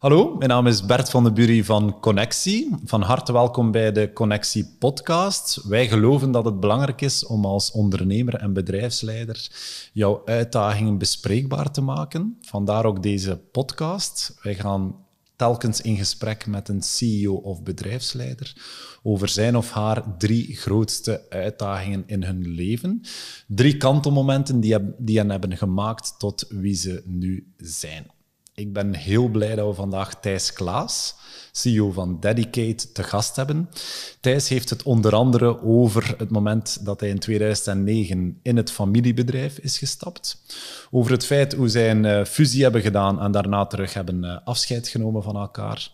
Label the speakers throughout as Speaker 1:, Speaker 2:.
Speaker 1: Hallo, mijn naam is Bert van de Bury van Connectie. Van harte welkom bij de Connectie Podcast. Wij geloven dat het belangrijk is om als ondernemer en bedrijfsleider jouw uitdagingen bespreekbaar te maken. Vandaar ook deze podcast. Wij gaan telkens in gesprek met een CEO of bedrijfsleider over zijn of haar drie grootste uitdagingen in hun leven. Drie kantelmomenten die, die hen hebben gemaakt tot wie ze nu zijn. Ik ben heel blij dat we vandaag Thijs Klaas, CEO van Dedicate, te gast hebben. Thijs heeft het onder andere over het moment dat hij in 2009 in het familiebedrijf is gestapt. Over het feit hoe zij een eh, fusie hebben gedaan en daarna terug hebben eh, afscheid genomen van elkaar.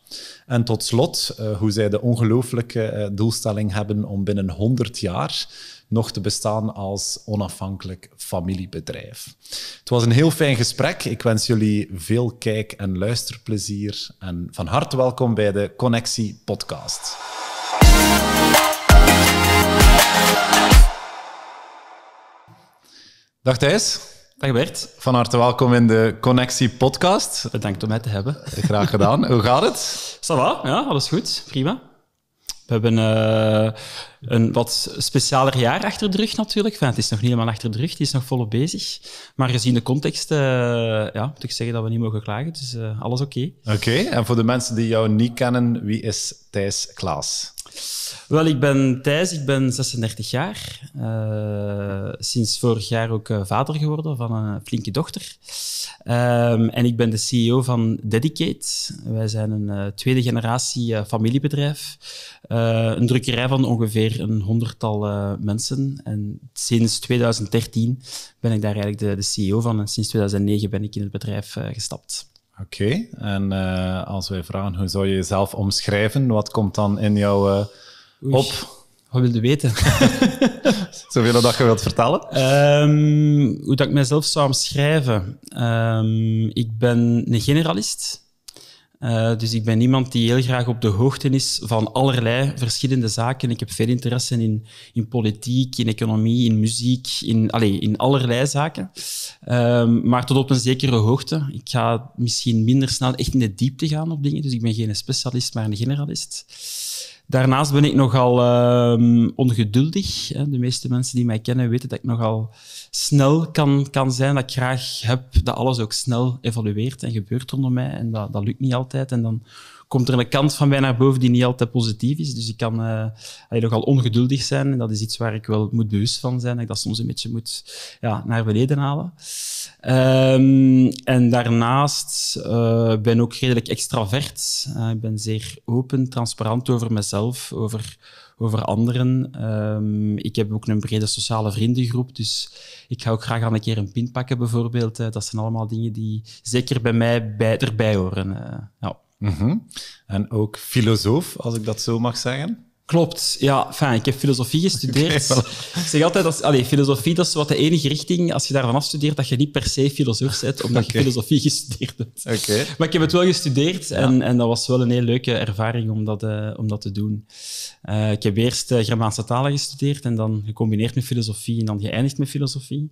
Speaker 1: En tot slot eh, hoe zij de ongelooflijke doelstelling hebben om binnen 100 jaar nog te bestaan als onafhankelijk familiebedrijf. Het was een heel fijn gesprek. Ik wens jullie veel kijk- en luisterplezier. En van harte welkom bij de Connectie Podcast. Dag Thijs. Dag Bert. Van harte welkom in de Connectie Podcast. Bedankt om mij te hebben. Graag
Speaker 2: gedaan. Hoe gaat het? Ça va, ja, alles goed. Prima. We hebben eh, een wat specialer jaar achter de rug natuurlijk. Enfin, het is nog niet helemaal achter de rug, het is nog volop bezig. Maar gezien de context eh, ja, moet ik zeggen dat we niet mogen klagen. Dus uh, alles oké.
Speaker 1: Oké, en voor de mensen die jou niet kennen, wie is Thijs Klaas?
Speaker 2: Wel, ik ben Thijs, ik ben 36 jaar. sinds vorig jaar ook vader geworden van een flinke dochter. Ehm, en ik ben de CEO van Dedicate. Wij zijn een tweede generatie familiebedrijf. Eh, een drukkerij van ongeveer een honderdtal eh, mensen. En sinds 2013 ben ik daar eigenlijk
Speaker 1: de, de, CEO van. En sinds 2009 ben ik in het bedrijf eh, gestapt. Oké, en als wij vragen hoe zou je jezelf omschrijven, wat komt dan in jou op? Wat wil je weten? Zoveel dat je wilt vertellen? Ehm, hoe dat
Speaker 2: ik mezelf zou omschrijven? Ehm, ik ben een generalist. Eh, dus ik ben iemand die heel graag op de hoogte is van allerlei verschillende zaken. Ik heb veel interesse in, in politiek, in economie, in muziek, in, in allerlei zaken. Ehm, maar tot op een zekere hoogte. Ik ga misschien minder snel echt in de diepte gaan op dingen. Dus ik ben geen specialist, maar een generalist. Daarnaast ben ik nogal ehm, ongeduldig. De meeste mensen die mij kennen weten dat ik nogal snel kan, kan zijn. Dat ik graag heb dat alles ook snel evolueert en gebeurt rondom mij. En dat, dat lukt niet altijd. En dan komt er een kant van mij naar boven die niet altijd positief is. Dus ik kan eh, nogal ongeduldig zijn. En dat is iets waar ik wel moet bewust van zijn. Dat ik dat soms een beetje moet ja, naar beneden halen. Ehm, en daarnaast eh, ben ik ook redelijk extravert. Eh, ik ben zeer open, transparant over mezelf, over over anderen. Ehm, ik heb ook een brede sociale vriendengroep, dus ik ga ook graag aan een keer een pint pakken, bijvoorbeeld. dat zijn allemaal dingen die zeker bij mij bij, erbij horen. ja. Mhm. En ook filosoof, als ik dat zo mag zeggen. Klopt, ja. Fijn, ik heb filosofie gestudeerd. Ik zeg altijd, als, allee, filosofie dat is wat de enige richting, als je daarvan afstudeert, dat je niet per se filosoof bent, omdat je filosofie gestudeerd hebt. Okay. Maar ik heb het wel gestudeerd en, en dat was wel een hele leuke ervaring om dat, eh, om dat te doen. Eh, ik heb eerst uh, Germaanse talen gestudeerd en dan gecombineerd met filosofie en dan geëindigd met filosofie.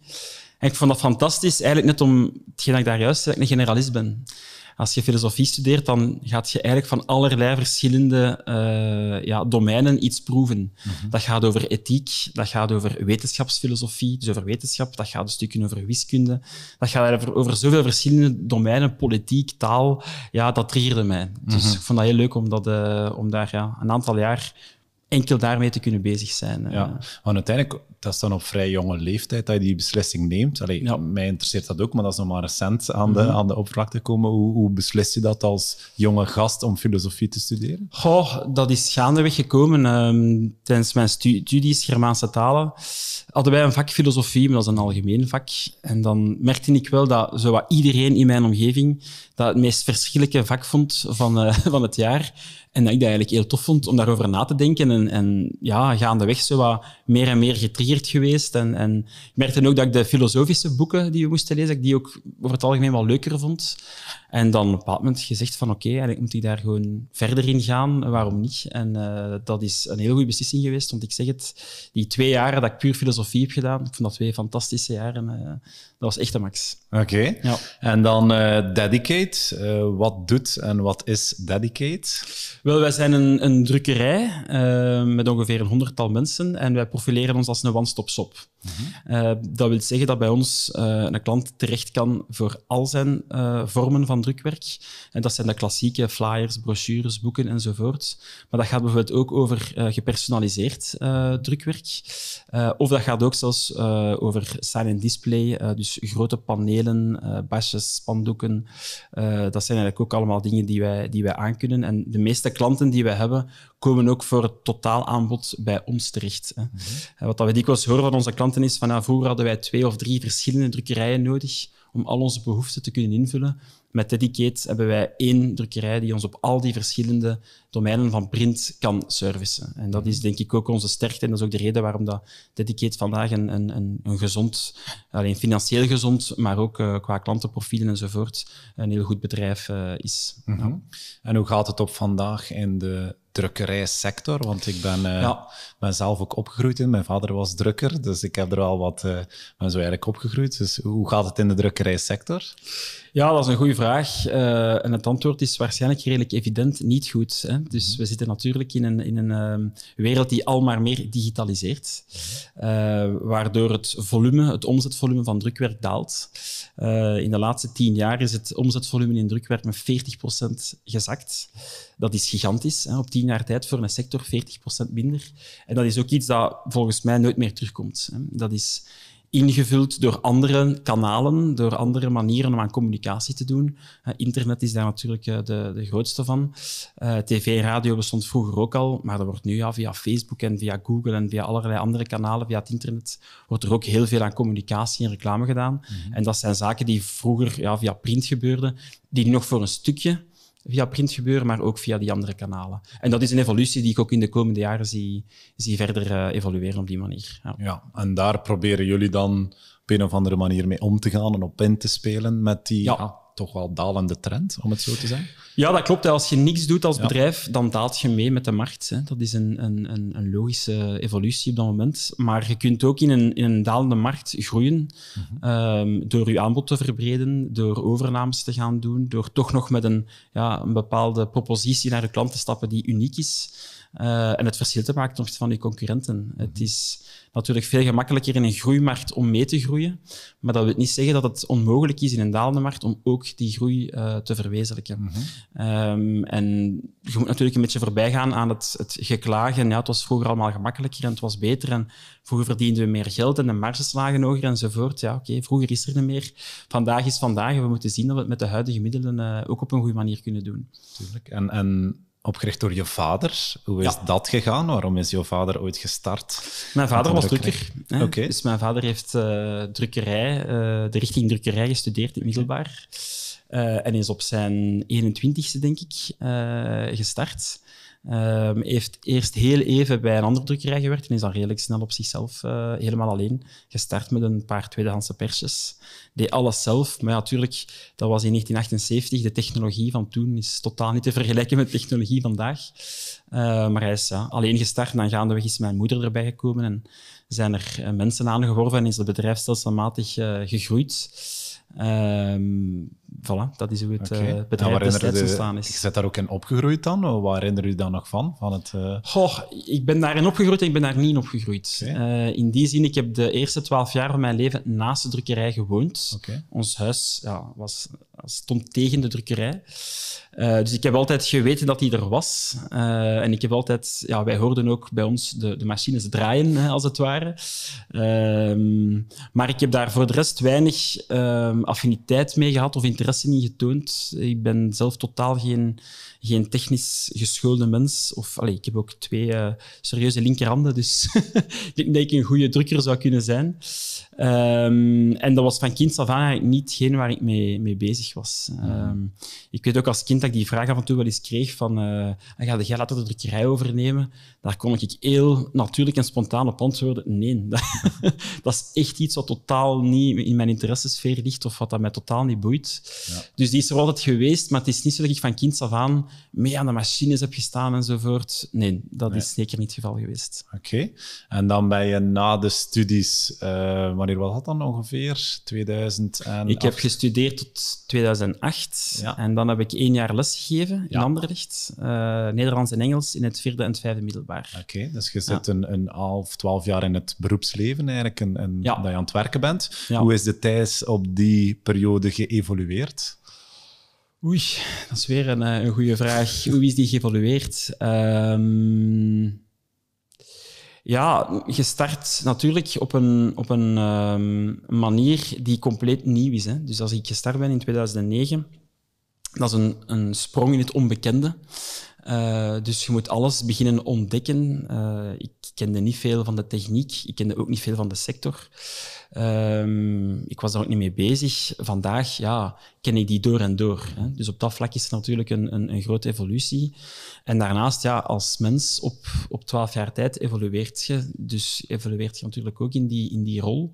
Speaker 2: En ik vond dat fantastisch, eigenlijk net om hetgeen dat ik daar juist dat ik een generalist ben. Als je filosofie studeert, dan gaat je eigenlijk van allerlei verschillende eh, ja, domeinen iets proeven. Mhm. Dat gaat over ethiek, dat gaat over wetenschapsfilosofie, dus over wetenschap, dat gaat een stukje over wiskunde. Dat gaat over, over zoveel verschillende domeinen, politiek, taal. Ja, dat triggerde mij. Dus mhm. ik vond dat heel leuk om, eh, om daar ja, een aantal jaar enkel daarmee te kunnen
Speaker 1: bezig zijn. Eh. Ja, want uiteindelijk, dat is dan op vrij jonge leeftijd dat je die beslissing neemt. Allee, Mij interesseert dat ook, maar dat is nog maar recent aan de, mhm. aan de oppervlakte komen. Hoe, hoe beslis je dat als jonge gast om filosofie te studeren?
Speaker 2: Goh, dat is gaandeweg gekomen. Um, tijdens mijn studies Germaanse talen hadden wij een vak filosofie, maar dat is een algemeen vak. En dan merkte ik wel dat zo wat iedereen in mijn omgeving dat het meest verschillende vak vond van, eh, van het jaar. En dat ik dat eigenlijk heel tof vond om daarover na te denken. En, en ja, gaandeweg zo wat meer en meer getriggerd geweest. En, en ik merkte ook dat ik de filosofische boeken die we moesten lezen, ik die ook over het algemeen wel leuker vond. En dan op een bepaald moment gezegd van oké, eigenlijk moet ik daar gewoon verder in gaan. Waarom niet? En eh, dat is een heel goede beslissing geweest, want ik zeg het, die twee jaren dat ik puur filosofie heb gedaan. Ik vond dat twee fantastische jaren. Eh. dat was echt de max.
Speaker 1: Oké. Ja. En dan eh, Dedicate. Eh, wat doet en wat is Dedicate?
Speaker 2: Wel, wij zijn een, een drukkerij met ongeveer een honderdtal mensen. En wij profileren ons als een one-stop shop. Mhm. dat wil zeggen dat bij ons een klant terecht kan voor al zijn vormen van drukwerk. En dat zijn de klassieke flyers, brochures, boeken enzovoort. Maar dat gaat bijvoorbeeld ook over gepersonaliseerd drukwerk. of dat gaat gaat ook zelfs uh, over silent display, eh, dus grote panelen, eh, basjes, spandoeken. dat zijn eigenlijk ook allemaal dingen die wij, die wij aankunnen. En de meeste klanten die wij hebben, komen ook voor het totaalaanbod bij ons terecht. Hè. Mhm. Wat dat we dikwijls horen van onze klanten is, vanaf ah, vroeger hadden wij twee of drie verschillende drukkerijen nodig om al onze behoeften te kunnen invullen. Met Dedicate hebben wij één drukkerij die ons op al die verschillende domeinen van print kan servicen. En dat is denk ik ook onze sterkte. En dat is ook de reden waarom dat Dedicate vandaag een, een, een gezond, alleen financieel
Speaker 1: gezond, maar ook eh, qua klantenprofielen enzovoort, een heel goed bedrijf eh, is. Mhm. ja. En hoe gaat het op vandaag in de drukkerijsector. Want ik ben, uh, ben zelf ook opgegroeid in. Mijn vader was drukker, dus ik heb er al wat eh, ben zo eigenlijk opgegroeid. Dus hoe gaat het in de drukkerijsector?
Speaker 2: Ja, dat is een goede vraag. Eh, en het antwoord is waarschijnlijk redelijk evident niet goed. Hè? Dus mhm. we zitten natuurlijk in een, in een ehm, wereld die al maar meer digitaliseert, eh, waardoor het volume, het omzetvolume van drukwerk daalt. Eh, in de laatste tien jaar is het omzetvolume in drukwerk met 40% gezakt. Dat is gigantisch. Hè? Op tien jaar tijd voor een sector 40% minder. En dat is ook iets dat volgens mij nooit meer terugkomt. Hè? Dat is ingevuld door andere kanalen, door andere manieren om aan communicatie te doen. Eh, internet is daar natuurlijk eh, de, de grootste van. Uh, eh, TV, radio bestond vroeger ook al, maar dat wordt nu ja, via Facebook en via Google en via allerlei andere kanalen, via het internet, wordt er ook heel veel aan communicatie en reclame gedaan. Mhm. En dat zijn zaken die vroeger ja, via print gebeurden, die nog voor een stukje via print gebeuren, maar ook via die andere kanalen. En dat is een evolutie die ik ook in de komende jaren zie, verder
Speaker 1: eh, evolueren op die manier. Ja. ja. en daar proberen jullie dan op een of andere manier mee om te gaan en op in te spelen met die ja toch wel dalende trend, om het zo te zeggen.
Speaker 2: Ja, dat klopt. Als je niks doet als bedrijf, dan daalt je mee met de markt. Hè. Dat is een, een, een, logische evolutie op dat moment. Maar je kunt ook in een, in een dalende markt groeien mhm. ehm, door je aanbod te verbreden, door overnames te gaan doen, door toch nog met een, ja, een bepaalde propositie naar de klant te stappen die uniek is. Eh, en het verschil te maken ten opzichte van je concurrenten. Het mhm. is natuurlijk veel gemakkelijker in een groeimarkt om mee te groeien, maar dat wil niet zeggen dat het onmogelijk is in een dalende markt om ook die groei eh, te verwezenlijken. Mhm. Ehm, en je moet natuurlijk een beetje voorbij gaan aan het, het geklagen. Ja, het was vroeger allemaal gemakkelijker en het was beter en vroeger verdienden we meer geld en de marges lagen hoger enzovoort. Ja, oké, vroeger is er niet meer. Vandaag is vandaag en we moeten zien dat we het met de huidige middelen eh, ook op een goede manier kunnen doen.
Speaker 1: Tuurlijk. En, en opgericht door je vader. Hoe is dat gegaan? Waarom is jouw vader ooit gestart? Mijn vader was drukker.
Speaker 2: Dus mijn vader heeft uh, drukkerij, eh, de richting drukkerij gestudeerd in middelbaar. Eh, en is op zijn 21ste, denk ik, gestart. Um, heeft eerst heel even bij een andere drukkerij gewerkt en is dan redelijk snel op zichzelf eh, helemaal alleen gestart met een paar tweedehandse persjes. Deed alles zelf, maar natuurlijk, dat was in 1978. De technologie van toen is totaal niet te vergelijken met de technologie vandaag. Ehm, maar hij is ja, alleen gestart en dan gaandeweg is mijn moeder erbij gekomen en zijn er eh, mensen aangeworven en is het bedrijf stelselmatig eh, gegroeid.
Speaker 1: Um, voilà, dat is hoe het okay. uh, bedrijf destijds ontstaan is. Ik zit daar ook in opgegroeid dan? Waar herinner u dan nog van? van het, eh? Goh, ik ben daarin opgegroeid en ik ben daar
Speaker 2: niet in opgegroeid. Eh, in die zin, ik heb de eerste twaalf jaar van mijn leven naast de drukkerij gewoond. Ons huis ja, was, stond tegen de drukkerij. Eh, dus ik heb altijd geweten dat die er was. en ik heb altijd, ja, wij hoorden ook bij ons de, de machines draaien, hè, als het ware. Ehm, maar ik heb daar voor de rest weinig ehm, affiniteit mee gehad of in interesse niet getoond. Ik ben zelf totaal geen, geen technisch geschoolde mens. Of, allee, ik heb ook twee eh, serieuze linkerhanden, dus ik denk dat ik een goede drukker zou kunnen zijn. Ehm, en dat was van kinds af aan geen waar ik mee, mee bezig was. Hmm. Ehm, ik weet ook als kind dat ik die vraag af en toe wel eens kreeg van uh, ga jij later de drukkerij overnemen? Daar kon ik heel natuurlijk en spontaan op antwoorden, nee. Dat, is echt iets wat totaal niet in mijn interessesfeer ligt of wat dat mij totaal niet boeit. Ja. Dus die is er altijd geweest, maar het is niet zo dat ik van kinds af aan
Speaker 1: mee aan de machines heb gestaan enzovoort. Nee, dat is zeker niet het geval geweest. Oké. En dan ben je na de studies... Eh, wanneer wat dat dan ongeveer? en. Ik heb gestudeerd tot 2008 en dan heb ik één jaar lesgegeven
Speaker 2: in Anderlecht, uh, Nederlands en Engels in het vierde en vijfde middelbaar. Oké, dus je zit
Speaker 1: een, een half, twaalf jaar in het beroepsleven eigenlijk en, dat je aan het werken bent. Hoe is de Thijs op die periode geëvolueerd? Oei, dat is weer een, eh, een goede
Speaker 2: vraag. Hoe is die geëvolueerd? Ehm, ja, gestart natuurlijk op een, op ehm, een manier die compleet nieuw is. Hè. Dus als ik gestart ben in 2009, dat is een, een sprong in het onbekende. Eh, dus je moet alles beginnen ontdekken. Eh, ik kende niet veel van de techniek, ik kende ook niet veel van de sector. Ehm, ik was daar ook niet mee bezig. Vandaag ja, ken ik die door en door. Hè. Dus op dat vlak is het natuurlijk een, een, een, grote evolutie. En daarnaast, ja, als mens op, op 12 jaar tijd evolueert je. Dus evolueert je natuurlijk ook in die, in die rol.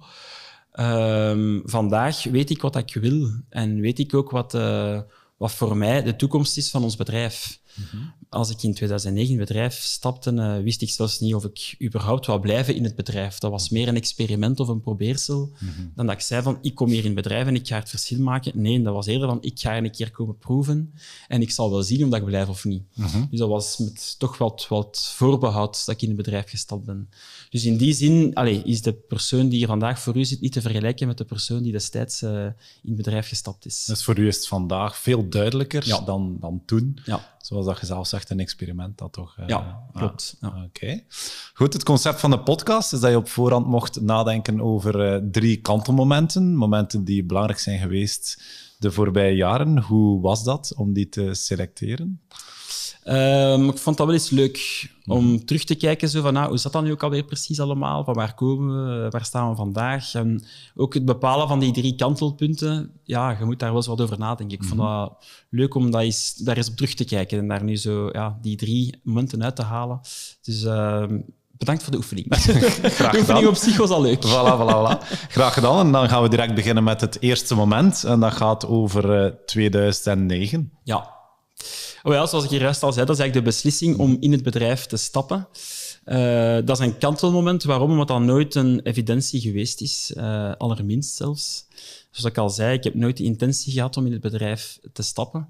Speaker 2: Ehm, vandaag weet ik wat ik wil en weet ik ook wat, eh, wat voor mij de toekomst is van ons bedrijf. Mhm als ik in 2009 in het bedrijf stapte, eh, wist ik zelfs niet of ik überhaupt wou blijven in het bedrijf. Dat was meer een experiment of een probeersel mhm. dan dat ik zei van ik kom hier in het bedrijf en ik ga het verschil maken. Nee, dat was eerder van ik ga er een keer komen proeven en ik zal wel zien of dat ik blijf of niet. Mhm. Dus dat was met toch wat, wat voorbehoud dat ik in het bedrijf gestapt ben. Dus in die zin is de persoon die hier vandaag voor u zit niet te vergelijken met de persoon die destijds eh, in het bedrijf gestapt is. Dus voor
Speaker 1: u is het vandaag veel duidelijker dan, dan toen, ja. zoals dat je zelf zegt echt een experiment, dat toch? Uh, ja, klopt. Ah, oké. Goed, het concept van de podcast is dat je op voorhand mocht nadenken over eh, drie kantelmomenten. Momenten die belangrijk zijn geweest de voorbije jaren. Hoe was dat om die te selecteren? Ehm, ik vond dat wel eens leuk om mhm. terug te kijken zo van, nou hoe zat dat nu ook alweer
Speaker 2: precies allemaal? Van waar komen we? Waar staan we vandaag? En ook het bepalen van die drie kantelpunten. Ja, je moet daar wel eens wat over nadenken. Ik vond mhm. dat leuk om dat daar eens op terug te kijken en daar nu zo ja, die drie munten uit te halen. Dus... Ehm, bedankt voor de oefening. Graag de oefening op zich
Speaker 1: was al leuk. voilà, voilà. Graag gedaan. En dan gaan we direct beginnen met het eerste moment. En dat gaat over 2009. Eh, ja,
Speaker 2: wel, oh zoals ik hier al zei, dat is eigenlijk de beslissing om in het bedrijf te stappen. Eh, dat is een kantelmoment. Waarom? Omdat dat nooit een evidentie geweest is, uh, allerminst zelfs. Zoals ik al zei, ik heb nooit de intentie gehad om in het bedrijf te stappen.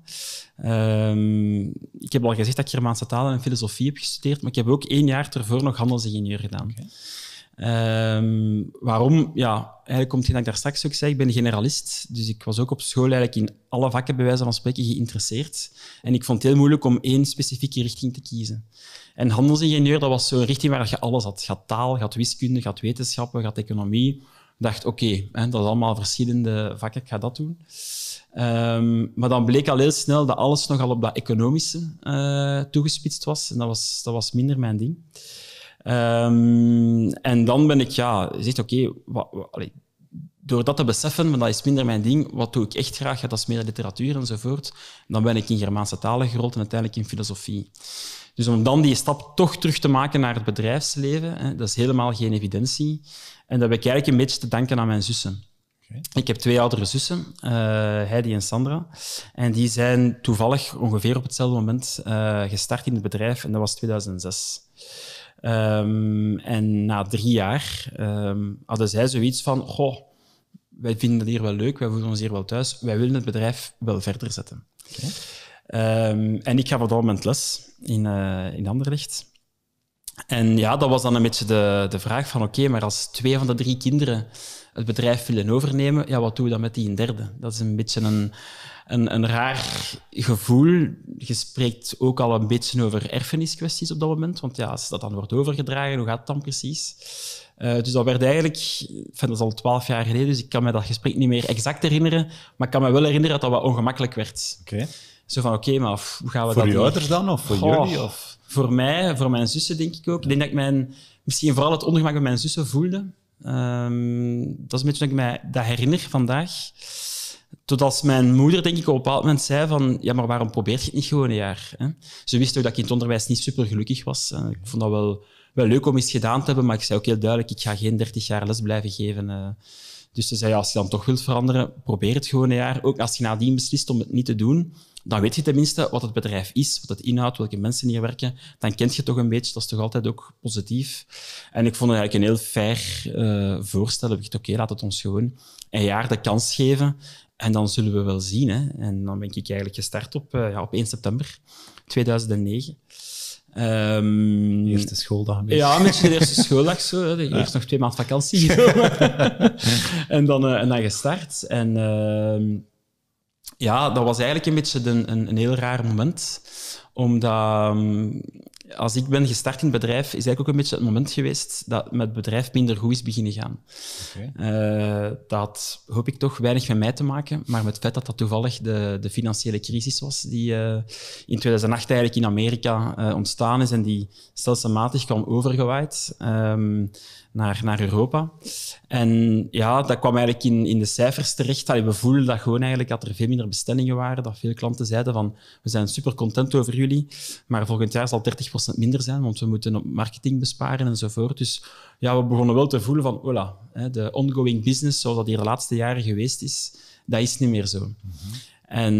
Speaker 2: Ehm, ik heb al gezegd dat ik Germaanse talen en filosofie heb gestudeerd, maar ik heb ook één jaar ervoor nog handelsingenieur gedaan. Ehm, waarom? Ja, eigenlijk komt het dat ik daar straks ook zei. Ik ben generalist, dus ik was ook op school eigenlijk in alle vakken bij wijze van spreken geïnteresseerd. En ik vond het heel moeilijk om één specifieke richting te kiezen. En handelsingenieur, dat was zo'n richting waar je alles had. Je had taal, je had wiskunde, je had wetenschappen, je had economie. Ik dacht, oké, dat is allemaal verschillende vakken, ik ga dat doen. Ehm, maar dan bleek al heel snel dat alles nogal op dat economische eh, toegespitst was. En dat was, dat was minder mijn ding. Ehm, en dan ben ik, ja, zegt oké, door dat te beseffen, want dat is minder mijn ding, wat doe ik echt graag, dat is meer literatuur enzovoort, dan ben ik in Germaanse talen gerold en uiteindelijk in filosofie. Dus om dan die stap toch terug te maken naar het bedrijfsleven, hè, dat is helemaal geen evidentie. En dat heb ik eigenlijk een beetje te danken aan mijn zussen. Ik heb twee oudere zussen, eh, Heidi en Sandra. En die zijn toevallig ongeveer op hetzelfde moment eh, gestart in het bedrijf en dat was 2006. Ehm, en na drie jaar ehm, hadden zij zoiets van: Goh, wij vinden dat hier wel leuk, wij voelen ons hier wel thuis, wij willen het bedrijf wel verder zetten. Ehm, en ik gaf op dat moment les in, uh, in Anderlecht. En ja, dat was dan een beetje de, de vraag van oké, maar als twee van de drie kinderen het bedrijf willen overnemen, ja, wat doen we dan met die een derde? Dat is een beetje een, een, een raar gevoel. Je spreekt ook al een beetje over erfeniskwesties op dat moment. Want ja, als dat dan wordt overgedragen, hoe gaat het dan precies? Eh, dus dat werd eigenlijk, dat is al twaalf jaar geleden, dus ik kan me dat gesprek niet meer exact herinneren. Maar ik kan me wel herinneren dat dat wat ongemakkelijk werd. Oké. Zo van, oké, maar hoe gaan we voor dat Voor je ouders dan, of voor jullie? Of? Voor mij, voor mijn zussen, denk ik ook. Ik denk dat ik mijn, misschien vooral het ongemak met mijn zussen voelde. Ehm, dat is een beetje dat ik me herinner vandaag. Totdat mijn moeder, denk ik, op een bepaald moment zei van... Ja, maar waarom probeert je het niet gewoon een jaar? Hè? Ze wist ook dat ik in het onderwijs niet super gelukkig was. Eh. ik vond dat wel, wel leuk om iets gedaan te hebben, maar ik zei ook heel duidelijk... Ik ga geen 30 jaar les blijven geven. Eh. Dus ze zei, ja, als je dan toch wilt veranderen, probeer het gewoon een jaar. Ook als je nadien beslist om het niet te doen, dan weet je tenminste wat het bedrijf is, wat het inhoudt, welke mensen hier werken. Dan kent je toch een beetje, dat is toch altijd ook positief. En ik vond het eigenlijk een heel fair uh, voorstel. Ik dacht, oké, laat het ons gewoon een jaar de kans geven. En dan zullen we wel zien. Hè. En dan ben ik eigenlijk gestart op, uh, ja, op 1 september 2009. Um, ehm, eerste schooldag. Mee. Ja, een beetje de eerste schooldag zo. Hè. Eerst nog twee maanden vakantie. en, dan, eh, en dan gestart. En uh, ja, dat was eigenlijk een beetje een, een, heel raar moment. Omdat ehm, als ik ben gestart in het bedrijf, is eigenlijk ook een beetje het moment geweest dat met het bedrijf minder goed is beginnen gaan. Eh, dat hoop ik toch weinig met mij te maken, maar met het feit dat dat toevallig de, de financiële crisis was die eh, in 2008 eigenlijk in Amerika eh, ontstaan is en die stelselmatig kwam overgewaaid. Ehm, naar, naar Europa. En ja, dat kwam eigenlijk in, in de cijfers terecht. we voelden dat gewoon eigenlijk dat er veel minder bestellingen waren. Dat veel klanten zeiden van, we zijn super content over jullie, maar volgend jaar zal 30% minder zijn, want we moeten op marketing besparen enzovoort. Dus ja, we begonnen wel te voelen van, de ongoing business zoals dat hier de laatste jaren geweest is, dat is niet meer zo. En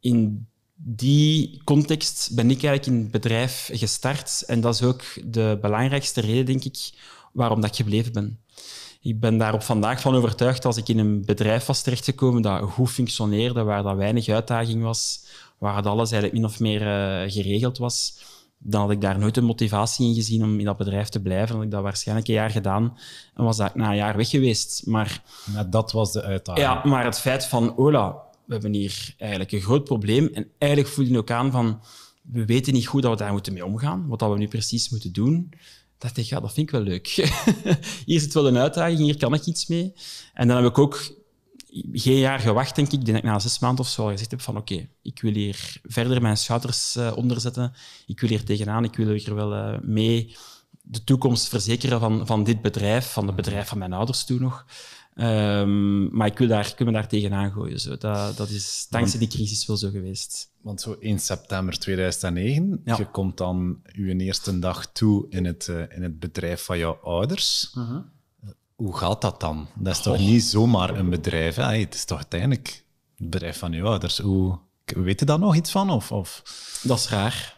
Speaker 2: in die context ben ik eigenlijk in het bedrijf gestart. En dat is ook de belangrijkste reden, denk ik, waarom dat ik gebleven ben. Ik ben daar op vandaag van overtuigd als ik in een bedrijf was terechtgekomen dat goed functioneerde, waar dat weinig uitdaging was, waar dat alles eigenlijk min of meer eh, geregeld was, dan had ik daar nooit een motivatie in gezien om in dat bedrijf te blijven. Dan had ik dat waarschijnlijk een jaar gedaan en was dat na een jaar weg geweest. Maar, dat was de uitdaging. Ja, maar het feit van, Ola, we hebben hier eigenlijk een groot probleem. En eigenlijk voelde je ook aan van, we weten niet goed dat we daar moeten mee omgaan, wat dat we nu precies moeten doen dacht ik, ja, dat vind ik wel leuk. hier zit wel een uitdaging, hier kan ik iets mee. En dan heb ik ook geen jaar gewacht, denk ik. Ik denk dat ik na zes maanden of zo al gezegd heb van oké, ik wil hier verder mijn schouders uh, eh, onderzetten. Ik wil hier tegenaan, ik wil hier wel eh, mee de toekomst verzekeren van, van dit bedrijf, van het bedrijf van mijn ouders toen nog. Ehm, maar ik, wil daar, ik me daar tegenaan gooien. Zo. Dat, dat is dankzij die
Speaker 1: crisis wel zo geweest. Want zo 1 september 2009, je komt dan je eerste dag toe in het, eh, in het bedrijf van jouw ouders. Mhm. Hoe gaat dat dan? Dat is toch niet zomaar een bedrijf? Hè? Het is toch uiteindelijk het bedrijf van je ouders? Hoe, weet je daar nog iets van? Of, of? Dat is raar.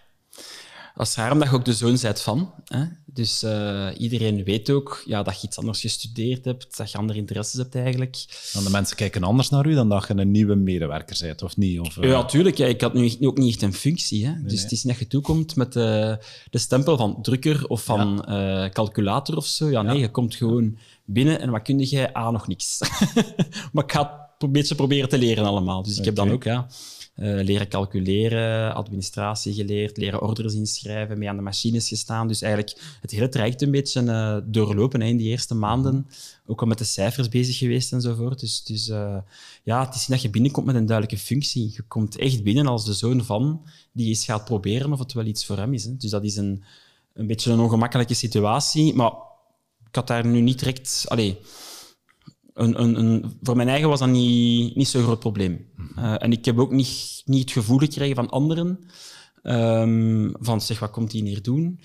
Speaker 1: Dat is raar, omdat je ook de zoon bent van. Hè? Dus eh, iedereen weet ook ja, dat je iets anders gestudeerd hebt, dat je andere interesses hebt eigenlijk. En de mensen kijken anders naar u dan dat je een nieuwe medewerker bent, of niet? Of, eh, Ja,
Speaker 2: tuurlijk. Ja, ik had nu ook niet echt een functie. Hè? dus het is niet dat je toekomt met de, eh, de stempel van drukker of van calculator of zo. Ja, nee, je komt gewoon binnen en wat kun jij? Ah, nog niks. maar ik ga het een beetje proberen te leren allemaal. Dus ik heb dan ook... Ja, eh, leren calculeren, administratie geleerd, leren orders inschrijven, mee aan de machines gestaan. Dus eigenlijk het hele traject een beetje eh, doorlopen hè, in die eerste maanden. Ook al met de cijfers bezig geweest enzovoort. Dus, dus eh, ja, het is niet dat je binnenkomt met een duidelijke functie. Je komt echt binnen als de zoon van die eens gaat proberen of het wel iets voor hem is. Hè. Dus dat is een, een beetje een ongemakkelijke situatie. Maar ik had daar nu niet direct... Allez, een, een, een, voor mijn eigen was dat niet, niet zo'n groot probleem. Mhm. Eh, en ik heb ook niet, niet het gevoel gekregen van anderen, ehm, van zeg, wat komt hij hier doen?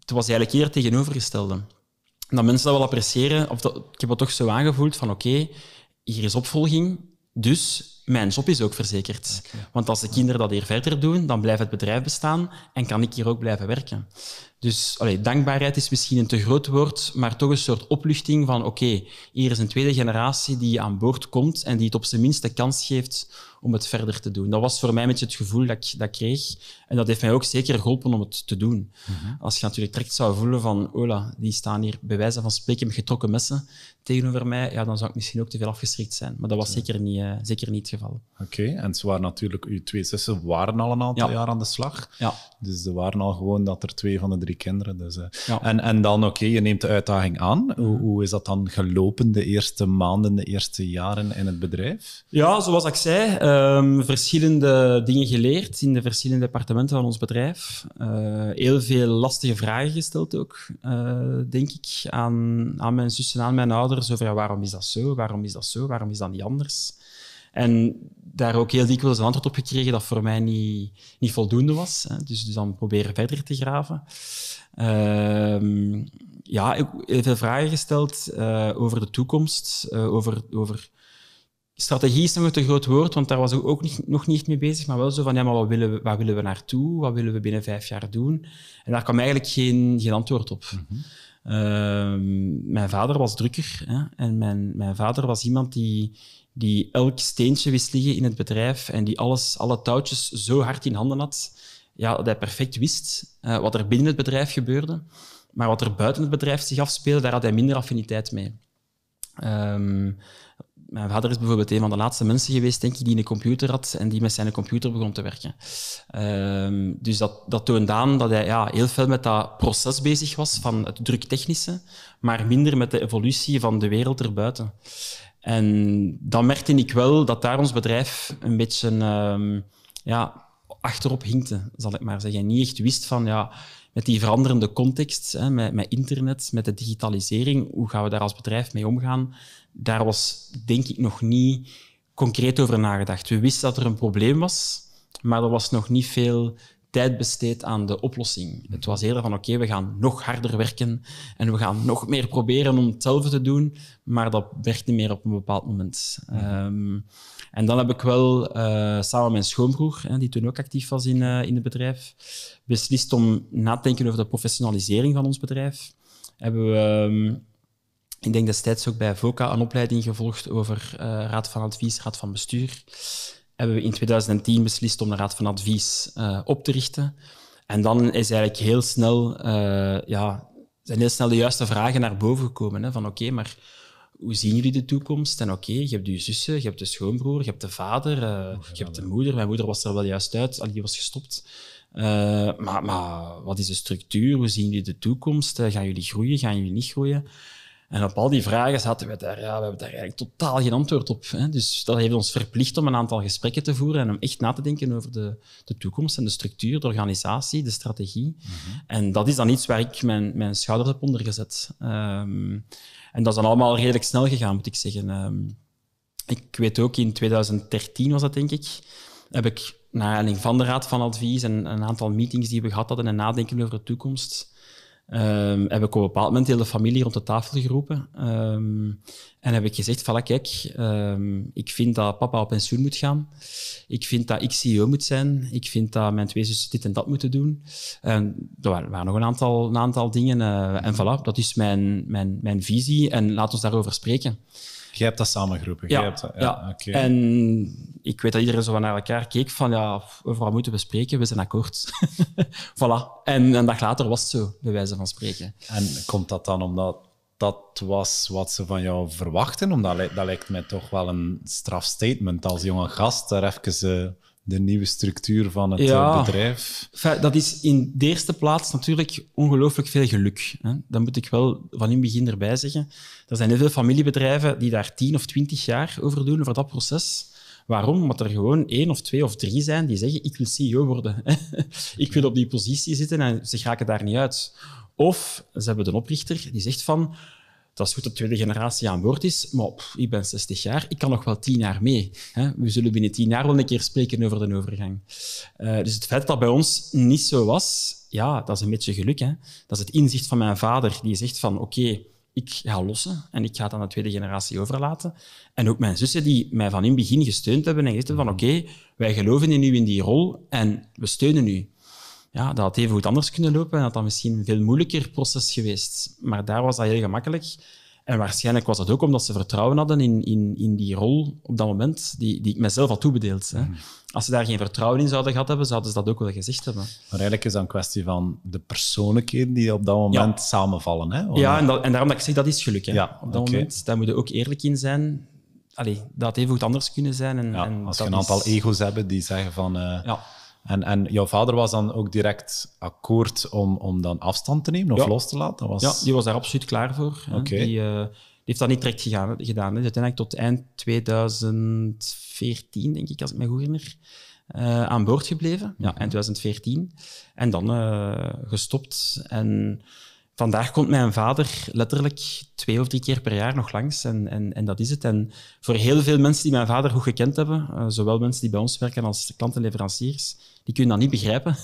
Speaker 2: Het was eigenlijk eerder tegenovergestelde. dat mensen dat wel appreciëren, of ik heb dat toch zo aangevoeld van oké, hier is opvolging, dus mijn job is ook verzekerd. Want als de kinderen dat hier verder doen, dan blijft het bedrijf bestaan en kan ik hier ook blijven werken. Dus dankbaarheid is misschien een te groot woord, maar toch een soort opluchting van oké, hier is een tweede generatie die aan boord komt en die het op zijn minste kans geeft om het verder te doen. Dat was voor mij een beetje het gevoel dat ik dat kreeg. En dat heeft mij ook zeker geholpen om het te doen. Mhm. Als je natuurlijk direct zou voelen van, ola, die staan hier bij wijze van spreken met getrokken messen tegenover mij, ja, dan zou ik misschien ook te veel afgeschrikt zijn. Maar dat was zeker,
Speaker 1: niet, eh, zeker niet het geval. Oké, en ze waren natuurlijk, uw twee zussen waren al een aantal jaar aan de slag. Ja. Dus ze waren al gewoon dat er twee van de drie kinderen. Dus, eh. ja. en, en dan, oké, je neemt de uitdaging aan. Hoe, hoe is dat dan gelopen de eerste maanden, de eerste jaren in het bedrijf?
Speaker 2: Ja, zoals ik zei, um, verschillende dingen geleerd in de verschillende departementen van ons bedrijf. Eh, heel veel lastige vragen gesteld ook, eh, denk ik, aan, aan mijn zussen en aan mijn ouders over ja, waarom is dat zo, waarom is dat zo, waarom is dat niet anders. En daar ook heel dikwijls een antwoord op gekregen dat voor mij niet, niet voldoende was. Hè. Dus, dus dan proberen verder te graven. Uh, ja, heel veel vragen gesteld eh, over de toekomst, uh, over, over strategie is nog een te groot woord, want daar was ik ook nog niet mee bezig. Maar wel zo van, ja, maar wat willen, we, waar willen we naartoe? Wat willen we binnen vijf jaar doen? En daar kwam eigenlijk geen, geen antwoord op. Mhm. Ehm, mijn vader was drukker. Hè? En mijn, mijn vader was iemand die, die elk steentje wist liggen in het bedrijf en die alles, alle touwtjes zo hard in handen had, ja, dat hij perfect wist eh, wat er binnen het bedrijf gebeurde. Maar wat er buiten het bedrijf zich afspeelde, daar had hij minder affiniteit mee. Um, mijn vader is bijvoorbeeld een van de laatste mensen geweest, denk ik, die een computer had en die met zijn computer begon te werken. Ehm, dus dat, dat aan dat hij ja, heel veel met dat proces bezig was, van het druktechnische, maar minder met de evolutie van de wereld erbuiten. En dan merkte ik wel dat daar ons bedrijf een beetje um, ja, achterop hinkte, zal ik maar zeggen. niet echt wist van, ja, met die veranderende context, hè, met, met internet, met de digitalisering, hoe gaan we daar als bedrijf mee omgaan? daar was denk ik nog niet concreet over nagedacht. We wisten dat er een probleem was, maar er was nog niet veel tijd besteed aan de oplossing. Het was eerder van oké, we gaan nog harder werken en we gaan nog meer proberen om hetzelfde te doen, maar dat werkte meer op een bepaald moment. Ehm, en dan heb ik wel eh, samen met mijn schoonbroer, hè, die toen ook actief was in, eh, in het bedrijf, beslist om na te denken over de professionalisering van ons bedrijf. Hebben we ehm, ik denk destijds ook bij VOCA een opleiding gevolgd over eh, raad van advies, raad van bestuur. Hebben we in 2010 beslist om de raad van advies eh, op te richten. En dan is eigenlijk heel snel, eh, ja, zijn heel snel de juiste vragen naar boven gekomen. Hè? Van oké, maar hoe zien jullie de toekomst? En oké, je hebt je zussen, je hebt de schoonbroer, je hebt de vader, oh, je hebt de moeder. Mijn moeder was er wel juist uit, al die was gestopt. maar, maar, wat is de structuur? Hoe zien jullie de toekomst? gaan jullie groeien? Gaan jullie niet groeien? En op al die vragen zaten we daar, ja, we hebben daar eigenlijk totaal geen antwoord op. Hè. Dus dat heeft ons verplicht om een aantal gesprekken te voeren en om echt na te denken over de, de toekomst en de structuur, de organisatie, de strategie. Mhm. En dat is dan iets waar ik mijn, mijn schouders heb ondergezet. Um, ehm, en dat is dan allemaal redelijk snel gegaan, moet ik zeggen. Ehm, ik weet ook, in 2013 was dat denk ik, heb ik naar een van de Raad van Advies en een aantal meetings die we gehad hadden en nadenken over de toekomst, Um, heb ik op een bepaald moment heel de familie rond de tafel geroepen. Um, en heb ik gezegd, van, ah, kijk, um, ik vind dat papa op pensioen moet gaan. Ik vind dat ik CEO moet zijn. Ik vind dat mijn twee zussen dit en dat moeten doen. En er waren, nog een aantal, een aantal dingen. Eh, en voilà, dat is mijn, mijn, mijn visie. En laat ons daarover spreken. Jij hebt dat samengeroepen. Ja, ja, ja. en ik weet dat iedereen zo naar elkaar keek van ja, over wat moeten we spreken? We zijn akkoord.
Speaker 1: voilà. En een dag later was het zo, bij wijze van spreken. En komt dat dan omdat dat was wat ze van jou verwachten? Omdat dat lijkt mij toch wel een strafstatement als jonge gast. Daar even... ze. Eh, de nieuwe structuur van het eh, ja, bedrijf? Dat is in de eerste plaats natuurlijk ongelooflijk veel geluk. Hè. Dat moet ik
Speaker 2: wel van in het begin erbij zeggen. Er zijn heel veel familiebedrijven die daar tien of twintig jaar over doen, voor dat proces. Waarom? Omdat er gewoon één of twee of drie zijn die zeggen: Ik wil CEO worden. ik wil op die positie zitten en ze raken daar niet uit. Of ze hebben een oprichter die zegt van dat is goed dat de tweede generatie aan boord is, maar ik ben 60 jaar, ik kan nog wel tien jaar mee. Hè? We zullen binnen tien jaar wel een keer spreken over de overgang. Eh, dus het feit dat dat bij ons niet zo was, ja, dat is een beetje geluk. Hè? Dat is het inzicht van mijn vader, die zegt van oké, ik ga lossen en ik ga het aan de tweede generatie overlaten. En ook mijn zussen die mij van in het begin gesteund hebben en gezegd van oké, wij geloven in u in die rol en we steunen u. Ja, dat had even goed anders kunnen lopen en had dat misschien een veel moeilijker proces geweest. Maar daar was dat heel gemakkelijk. En waarschijnlijk was dat ook omdat ze vertrouwen hadden in, in, in die rol
Speaker 1: op dat moment, die, die ik mezelf had toebedeeld. Hè. Mhm.
Speaker 2: Als ze daar geen vertrouwen in zouden gehad hebben, zouden ze dat ook wel gezegd hebben. Maar
Speaker 1: eigenlijk is dat een kwestie van de persoonlijkheden die op dat moment samenvallen. Hè? Ja, en,
Speaker 2: daarom dat ik zeg, dat is geluk. Hè. Ja, op dat moment, daar moet je ook eerlijk in zijn. Allee, dat had even goed anders kunnen zijn. En,
Speaker 1: ja, als je een aantal ego's hebt die zeggen van... Uh... En, en jouw vader was dan ook direct akkoord om, om dan afstand te nemen of los te laten? Was... Ja, die was daar
Speaker 2: absoluut klaar voor. Die, eh, die, heeft dat niet direct gegaan, gedaan. Hè. Dus uiteindelijk tot eind 2014, denk ik, als ik me goed herinner, eh, aan boord gebleven. Ja, mhm. eind 2014. En dan eh, gestopt. En vandaag komt mijn vader letterlijk twee of drie keer per jaar nog langs. En, en, en dat is het. En voor heel veel mensen die mijn vader goed gekend hebben, zowel mensen die bij ons werken als klanten die kunnen dat niet begrijpen.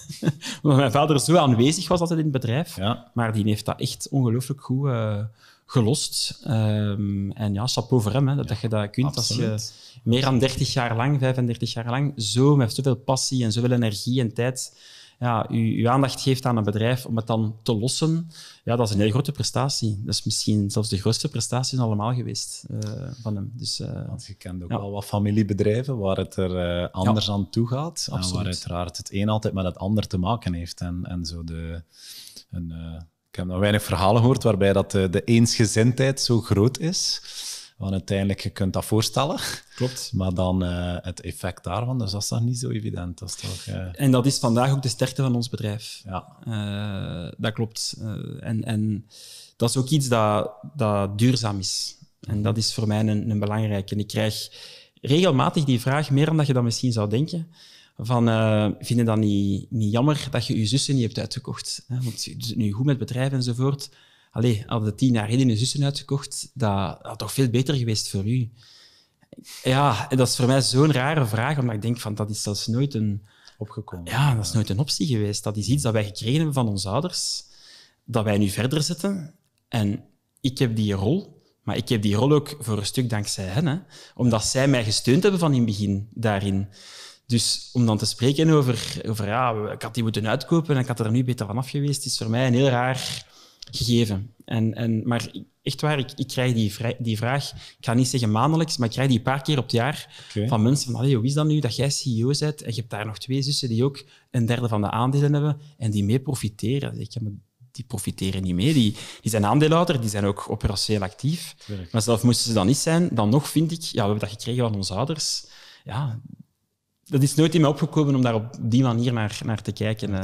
Speaker 2: want mijn vader zo aanwezig was altijd in het bedrijf. Ja. Maar die heeft dat echt ongelooflijk goed eh, gelost. Ehm, en ja, chapeau voor hem, hè, dat, dat, je dat kunt. Als je meer dan 30 jaar lang, 35 jaar lang, zo met zoveel passie en zoveel energie en tijd ja, uw aandacht geeft aan een bedrijf om het dan te lossen, ja, dat is een hele grote prestatie. Dat is misschien zelfs de grootste prestatie allemaal geweest eh, van hem. Dus, eh, je kent ook wel
Speaker 1: wat familiebedrijven waar het er eh, anders aan toe gaat. Absoluut. En waar uiteraard het een altijd met het ander te maken heeft. En, en zo de... Een, ik heb nog weinig verhalen gehoord waarbij dat de, de eensgezindheid zo groot is. Want uiteindelijk, je kunt dat voorstellen. Klopt. Maar dan eh, het effect daarvan, dus dat is dan niet zo evident. toch, eh,
Speaker 2: En dat is vandaag ook de sterkte van ons bedrijf. Ja. Eh, dat klopt. en, en dat is ook iets dat, dat duurzaam is. En dat is voor mij een, een belangrijke. En ik krijg regelmatig die vraag, meer dan dat je dat misschien zou denken van uh, vinden dat niet, niet jammer dat je je zussen niet hebt uitgekocht. Hè? Want je doet nu goed met bedrijven enzovoort allee, hadden de tien jaar geleden een zussen uitgekocht, dat had toch veel beter geweest voor u? Ja, en dat is voor mij zo'n rare vraag, omdat ik denk van dat is zelfs nooit een... Opgekomen. Ja, dat is nooit een optie geweest. Dat is iets dat wij gekregen hebben van onze ouders, dat wij nu verder zetten. En ik heb die rol, maar ik heb die rol ook voor een stuk dankzij hen, hè? omdat zij mij gesteund hebben van in het begin daarin. Dus om dan te spreken over, over ja, ik had die moeten uitkopen en ik had er nu beter van af geweest, is voor mij een heel raar gegeven. En, en, maar echt waar, ik, ik krijg die, die, vraag, ik ga niet zeggen maandelijks, maar ik krijg die een paar keer op het jaar van mensen van, hoe is dat nu dat jij CEO bent en je hebt daar nog twee zussen die ook een derde van de aandelen hebben en die mee profiteren. Ik heb die profiteren niet mee. Die, die zijn aandeelhouder, die zijn ook operationeel actief. Maar zelf moesten ze dat niet zijn, dan nog vind ik, ja, we hebben dat gekregen van onze ouders. Ja, dat is nooit in mij opgekomen om daar op die manier naar, naar te eh. kijken.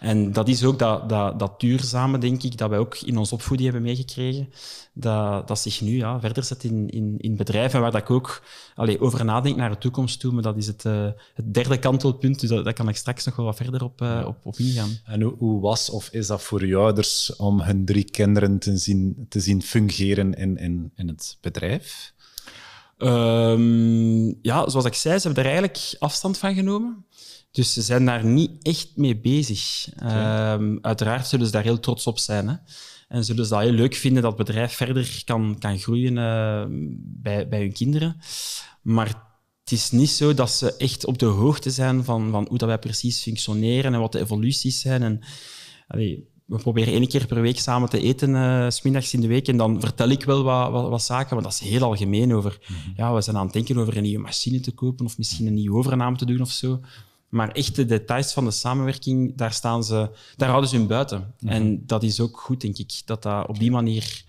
Speaker 2: en dat is ook dat, dat, dat, duurzame, denk ik, dat wij ook in onze opvoeding hebben meegekregen. Dat, dat zich nu ja, verder zet in, in, in bedrijven waar dat ik ook allee, over nadenk naar de toekomst toe. Maar dat is het, eh, het derde kantelpunt, dus daar kan ik straks nog wel wat verder op, eh, op, ingaan.
Speaker 1: En hoe, was of is dat voor jouw ouders om hun drie kinderen te zien, te zien fungeren in, in, in het bedrijf? Um, ja, zoals ik zei, ze hebben er eigenlijk afstand van genomen. Dus ze zijn daar niet echt
Speaker 2: mee bezig. Ehm, uiteraard zullen ze daar heel trots op zijn. Hè? En zullen ze dat heel leuk vinden dat het bedrijf verder kan, kan groeien eh, bij, bij hun kinderen. Maar het is niet zo dat ze echt op de hoogte zijn van, van hoe dat wij precies functioneren en wat de evoluties zijn. En, we proberen één keer per week samen te eten, uh, eh, smiddags in de week. En dan vertel ik wel wat, wat, wat zaken, want dat is heel algemeen over. Mhm. Ja, we zijn aan het denken over een nieuwe machine te kopen of misschien een nieuwe overname te doen of zo. Maar echt de details van de samenwerking, daar, staan ze, daar houden ze hun buiten. Mhm. En dat is ook goed, denk ik, dat dat op die manier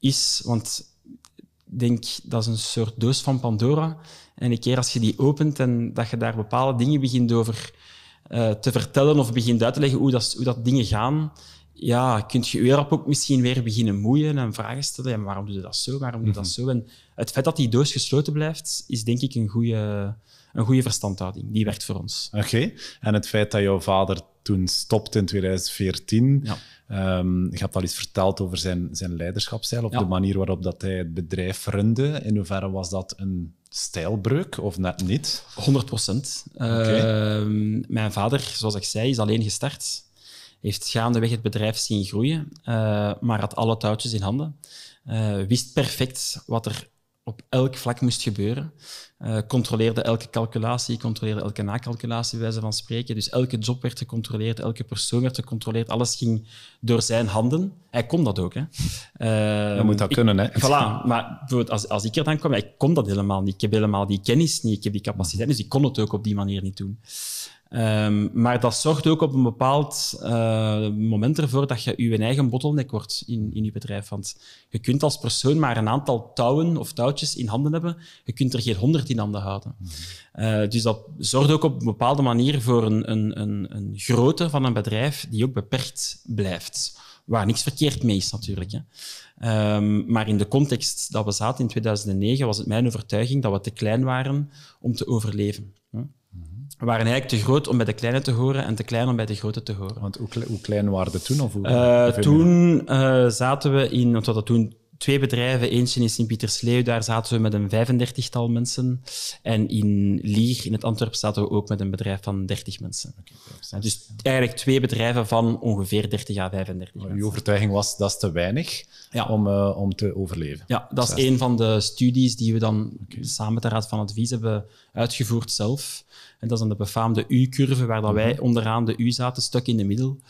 Speaker 2: is. Want ik denk, dat is een soort doos van Pandora. En een keer als je die opent en dat je daar bepaalde dingen begint over eh, te vertellen of begint uit te leggen hoe dat, hoe dat dingen gaan, ja, kun je je ook misschien weer beginnen moeien en vragen stellen. Ja, waarom doe je dat zo? Waarom doe dat mhm. zo? En het feit dat die doos gesloten blijft, is denk ik een goede,
Speaker 1: een goede verstandhouding. Die werkt voor ons. Oké. En het feit dat jouw vader toen stopte in 2014. Ja. Ehm, je hebt al iets verteld over zijn, zijn leiderschapstijl, of de manier waarop dat hij het bedrijf runde. In hoeverre was dat een stijlbreuk of net niet? 100 procent.
Speaker 2: Ehm, mijn vader, zoals ik zei, is alleen gestart heeft gaandeweg het bedrijf zien groeien, eh, maar had alle touwtjes in handen. Eh, wist perfect wat er op elk vlak moest gebeuren. Eh, controleerde elke calculatie, controleerde elke nakalculatie, wijze van spreken. Dus elke job werd gecontroleerd, elke persoon werd gecontroleerd. Alles ging door zijn handen. Hij kon dat ook. Hè. je moet dat kunnen, hè? Voilà. Maar als, als ik er dan kwam, ik kon dat helemaal niet. Ik heb helemaal die kennis niet, ik heb die capaciteit. Dus ik kon het ook op die manier niet doen. Ehm, maar dat zorgt ook op een bepaald eh, moment ervoor dat je je eigen bottleneck wordt in, in je bedrijf. Want je kunt als persoon maar een aantal touwen of touwtjes in handen hebben. Je kunt er geen honderd in handen houden. Eh, dus dat zorgt ook op een bepaalde manier voor een, een, een, een grootte van een bedrijf die ook beperkt blijft waar niks verkeerd mee is natuurlijk. Hè. Ehm, maar in de context dat we zaten in 2009 was het mijn overtuiging dat we te klein waren om te overleven. We waren eigenlijk te groot om bij de kleine te horen en te klein
Speaker 1: om bij de grote te horen. Want hoe, klein waren we toen? Of hoe, eh, toen
Speaker 2: eh, zaten we in, want we hadden toen twee bedrijven, eentje in Sint-Pietersleeuw, daar zaten we met een 35-tal mensen. En in Lier, in het Antwerp, zaten we ook met een bedrijf van 30 mensen. Okay, dus eigenlijk twee bedrijven van ongeveer 30 à 35 maar Uw overtuiging was, dat is te weinig
Speaker 1: ja. om, eh, om te overleven. Ja, dat
Speaker 2: is een van de studies die we dan samen met de Raad van Advies hebben uitgevoerd zelf dat is dan de befaamde U-curve, waar wij mhm. onderaan de U zaten, stuk in de middel.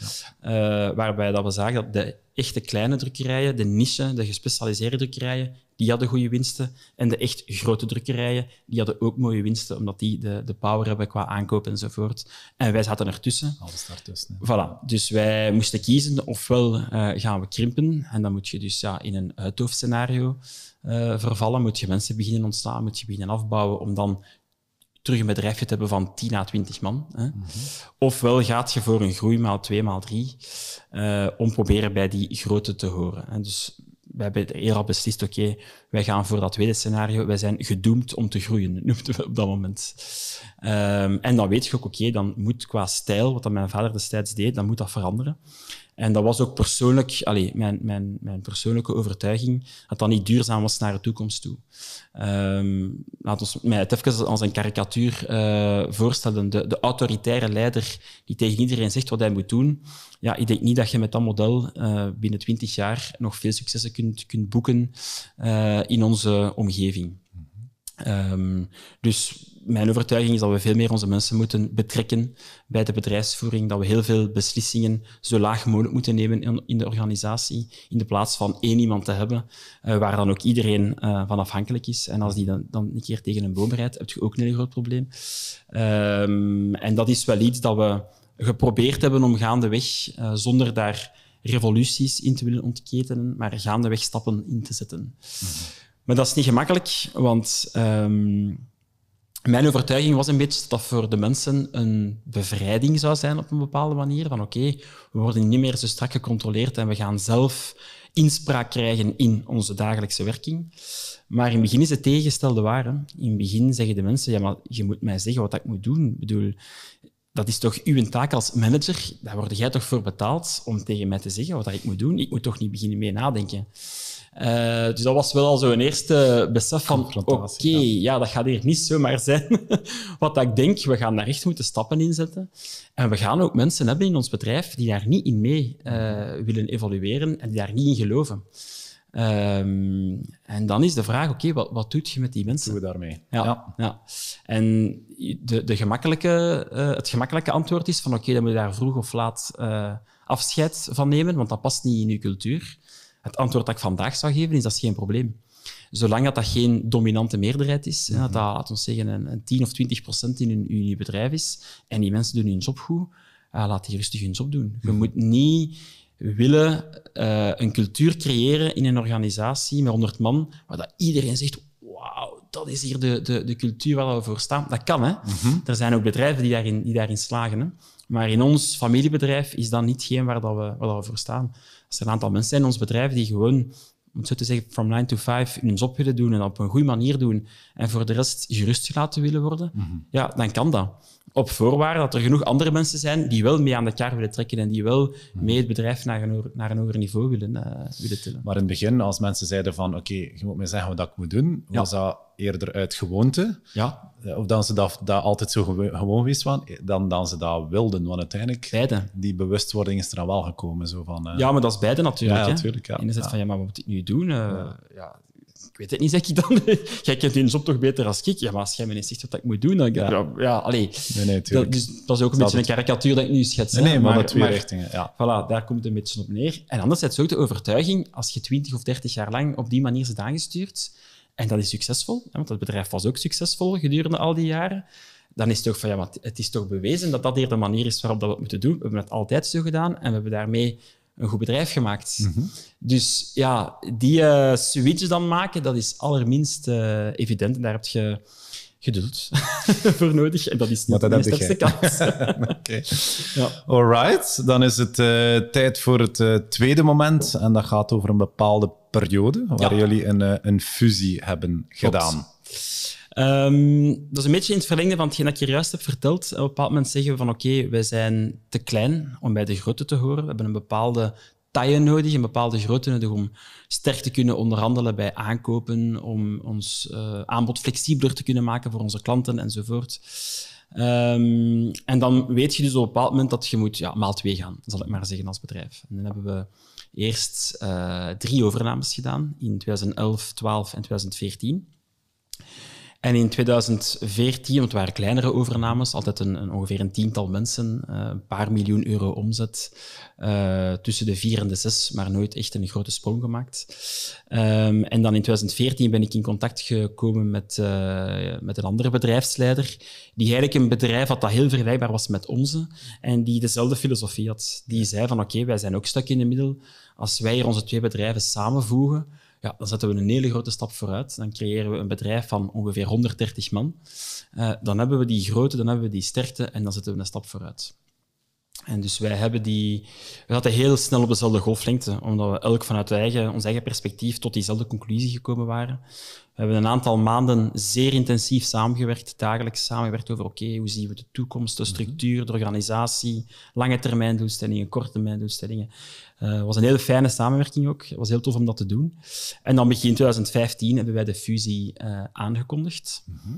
Speaker 2: Eh, waarbij dat we zagen dat de echte kleine drukkerijen, de niche, de gespecialiseerde drukkerijen, die hadden goede winsten. En de echt grote drukkerijen, die hadden ook mooie winsten, omdat die de, de power hebben qua aankoop enzovoort. En wij zaten ertussen. Alles daartussen. Hè. Voilà. Dus wij moesten kiezen, ofwel eh, gaan we krimpen, en dan moet je dus ja, in een uithoofdscenario uh, vervallen, moet je mensen beginnen ontstaan, moet je beginnen afbouwen, om dan terug een bedrijfje te hebben van 10 à 20 man. Hè. Mhm. Ofwel gaat je voor een groei maal 2 maal 3 om proberen bij die grootte te horen. Hè. Dus we hebben eerder al beslist, oké, wij gaan voor dat tweede scenario, wij zijn gedoemd om te groeien, noemden we op dat moment. Ehm, en dan weet je ook, oké, dan moet qua stijl, wat dan mijn vader destijds deed, dan moet dat veranderen. En dat was ook persoonlijk, allez, mijn, mijn, mijn persoonlijke overtuiging, dat dat niet duurzaam was naar de toekomst toe. Um, laten we het even als een karikatuur eh, voorstellen. De, de, autoritaire leider die tegen iedereen zegt wat hij moet doen. Ja, ik denk niet dat je met dat model eh, binnen twintig jaar nog veel successen kunt, kunt boeken eh, in onze omgeving. Ehm, dus mijn overtuiging is dat we veel meer onze mensen moeten betrekken bij de bedrijfsvoering, dat we heel veel beslissingen zo laag mogelijk moeten nemen in, de organisatie, in de plaats van één iemand te hebben eh, waar dan ook iedereen eh, van afhankelijk is. En als die dan, dan een keer tegen een boom rijdt, heb je ook een heel groot probleem. Ehm, en dat is wel iets dat we geprobeerd hebben om gaandeweg, uh, zonder daar revoluties in te willen ontketenen, maar gaandeweg stappen in te zetten. Mhm. Maar dat is niet gemakkelijk, want ehm, mijn overtuiging was een beetje dat dat voor de mensen een bevrijding zou zijn op een bepaalde manier. Van oké, we worden niet meer zo strak gecontroleerd en we gaan zelf inspraak krijgen in onze dagelijkse werking. Maar in het begin is het tegenstelde waar. Hè? In het begin zeggen de mensen, ja, maar je moet mij zeggen wat ik moet doen. Ik bedoel, dat is toch uw taak als manager? Daar word jij toch voor betaald om tegen mij te zeggen wat ik moet doen? Ik moet toch niet beginnen mee nadenken. Eh, dus dat was wel al zo'n eerste besef van, oké, ja. ja. dat gaat hier niet zomaar zijn wat ik denk. We gaan daar echt moeten stappen in zetten. En we gaan ook mensen hebben in ons bedrijf die daar niet in mee eh, willen evolueren en die daar niet in geloven. Ehm, en dan is de vraag, oké, wat, wat doet je met die mensen? Wat doen we daarmee? Ja, ja. En de, de gemakkelijke, eh, het gemakkelijke antwoord is van, oké, dan moet je daar vroeg of laat afscheid van nemen, want dat past niet in je cultuur. Het antwoord dat ik vandaag zou geven is dat is geen probleem. Zolang dat, dat geen dominante meerderheid is, mm dat mhm. dat, laten we zeggen, een, 10 of 20 procent in een bedrijf is, en die mensen doen hun job goed, uh, laat die rustig hun job doen. Mm -hmm. Je mhm. moet niet willen eh, een cultuur creëren in een organisatie met 100 man, waar dat iedereen zegt, wauw, dat is hier de, de, de cultuur waar we voor staan. Dat kan, hè. Mhm. Er zijn ook bedrijven die daarin, die daarin slagen, hè. Maar in ons familiebedrijf is dat niet geen waar, dat we, dat we voor staan er dus zijn een aantal mensen in ons bedrijf die gewoon, om zo te zeggen, from nine to five hun job willen doen en op een goede manier doen en voor de rest gerust laten willen worden. Mhm. Ja, dan kan dat op voorwaarde dat er genoeg andere mensen zijn die wel mee aan de kar willen trekken en die wel mee het bedrijf naar een, naar een hoger niveau willen, eh, willen tillen. Maar in
Speaker 1: het begin, als mensen zeiden van oké, je moet mij zeggen wat ik moet doen, was dat eerder uit gewoonte. Ja. Eh, of dan ze dat, dat altijd zo gewoon geweest waren, eh, dan, dan ze dat wilden. Want uiteindelijk, beide. die bewustwording is er dan wel gekomen. Zo van, Ja, maar dat is beide natuurlijk. Ja, natuurlijk. Ja. Enerzijds van, ja, maar wat
Speaker 2: moet ik nu doen? ja ik weet het niet, zeg ik dan. jij kent hun job toch beter als ik? Ja, maar als jij me niet zegt wat ik moet doen, dan... Ja, ja allee. Nee, nee, dat, dus, dat, is ook een beetje een karikatuur dat ik nu schets. Nee, nee maar, dat twee richtingen, ja. Voilà, daar komt het een beetje op neer. En anderzijds ook de overtuiging, als je twintig of dertig jaar lang op die manier zit aangestuurd, en dat is succesvol, hè, want dat bedrijf was ook succesvol gedurende al die jaren, dan is het toch van ja, maar het is toch bewezen dat dat hier de manier is waarop dat we het moeten doen. We hebben het altijd zo gedaan en we hebben daarmee een goed bedrijf gemaakt. Mhm. Dus ja, die uh, eh, switch dan maken, dat is allerminst eh, evident. En daar heb je geduld voor nodig. En dat is niet de beste kans. okay. ja.
Speaker 1: All right, dan is het eh, tijd voor het tweede moment. En dat gaat over een bepaalde periode waar jullie een, een fusie hebben gedaan. Ehm,
Speaker 2: dat is een beetje in het verlengde van hetgeen dat je je juist heb verteld. Op een bepaald moment zeggen we van oké, okay, wij zijn te klein om bij de grote te horen. We hebben een bepaalde taille nodig, een bepaalde grootte nodig om sterk te kunnen onderhandelen bij aankopen, om ons eh, aanbod flexibeler te kunnen maken voor onze klanten enzovoort. Ehm, en dan weet je dus op een bepaald moment dat je moet ja, maal twee gaan, zal ik maar zeggen, als bedrijf. En dan hebben we eerst eh, drie overnames gedaan in 2011, 12 en 2014. En in 2014, want het waren kleinere overnames, altijd een, een ongeveer een tiental mensen, eh, een paar miljoen euro omzet, eh, tussen de vier en de zes, maar nooit echt een grote sprong gemaakt. Ehm, en dan in 2014 ben ik in contact gekomen met, eh, met een andere bedrijfsleider, die eigenlijk een bedrijf had dat heel vergelijkbaar was met onze, en die dezelfde filosofie had. Die zei van oké, wij zijn ook stuk in de middel. Als wij hier onze twee bedrijven samenvoegen, ja, dan zetten we een hele grote stap vooruit. Dan creëren we een bedrijf van ongeveer 130 man. Eh, dan hebben we die grootte, dan hebben we die sterkte en dan zetten we een stap vooruit. En dus wij hebben die, we zaten heel snel op dezelfde golflengte, omdat we elk vanuit eigen, ons eigen perspectief tot diezelfde conclusie gekomen waren. We hebben een aantal maanden zeer intensief samengewerkt, dagelijks samengewerkt over oké, hoe zien we de toekomst, de mhm. structuur, de organisatie, lange termijn doelstellingen, korte termijn het eh, was een hele fijne samenwerking ook. Het was heel tof om dat te doen. En dan begin 2015 hebben wij de fusie eh, aangekondigd. Mhm.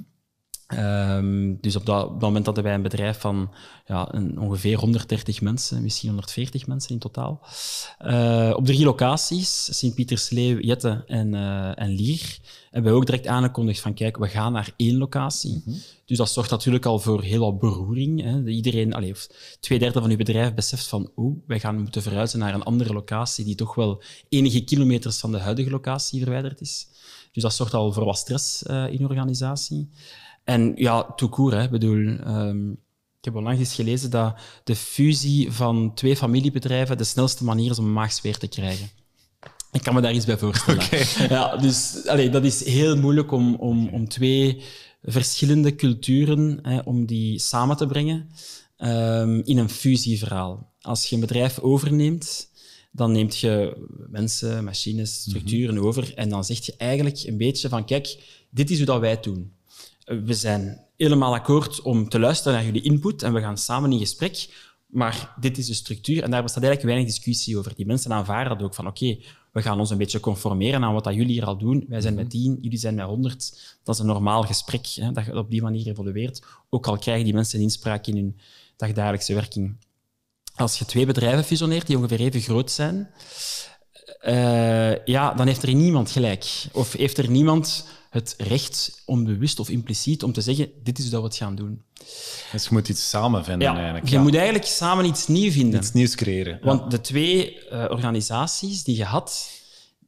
Speaker 2: Ehm, dus op dat, op dat, moment hadden wij een bedrijf van ja, een, ongeveer 130 mensen, misschien 140 mensen in totaal. Eh, op drie locaties, Sint-Pietersleeuw, Jette en, eh, en Lier, hebben we ook direct aangekondigd van kijk, we gaan naar één locatie. Mhm. Dus dat zorgt natuurlijk al voor heel wat beroering. Hè. Iedereen, allee, twee derde van uw bedrijf beseft van oeh, wij gaan moeten verhuizen naar een andere locatie die toch wel enige kilometers van de huidige locatie verwijderd is. Dus dat zorgt al voor wat stress eh, in organisatie. En ja, court, hè, bedoel. Ehm, ik heb onlangs eens gelezen dat de fusie van twee familiebedrijven de snelste manier is om een maagsfeer te krijgen. Ik kan me daar iets bij voorstellen. Ja, dus dat is heel moeilijk om, om, om twee verschillende culturen hè, om die samen te brengen ehm, in een fusieverhaal. Als je een bedrijf overneemt, dan neemt je mensen, machines, structuren mhm. over en dan zeg je eigenlijk een beetje van kijk, dit is hoe dat wij doen we zijn helemaal akkoord om te luisteren naar jullie input en we gaan samen in gesprek. Maar dit is de structuur en daar bestaat eigenlijk weinig discussie over. Die mensen aanvaarden dat ook van oké, we gaan ons een beetje conformeren aan wat dat jullie hier al doen. Wij zijn met tien, jullie zijn met honderd. Dat is een normaal gesprek hè, dat je op die manier evolueert. Ook al krijgen die mensen inspraak in hun dagdagelijkse werking. Als je twee bedrijven fusioneert die ongeveer even groot zijn, eh, ja, dan heeft er niemand gelijk. Of heeft er niemand het recht, onbewust of impliciet, om te zeggen: dit is dat we het gaan doen. Dus je moet iets samen vinden, ja, Je moet eigenlijk samen iets nieuws vinden. Iets nieuws creëren. Want de twee eh, organisaties die je had,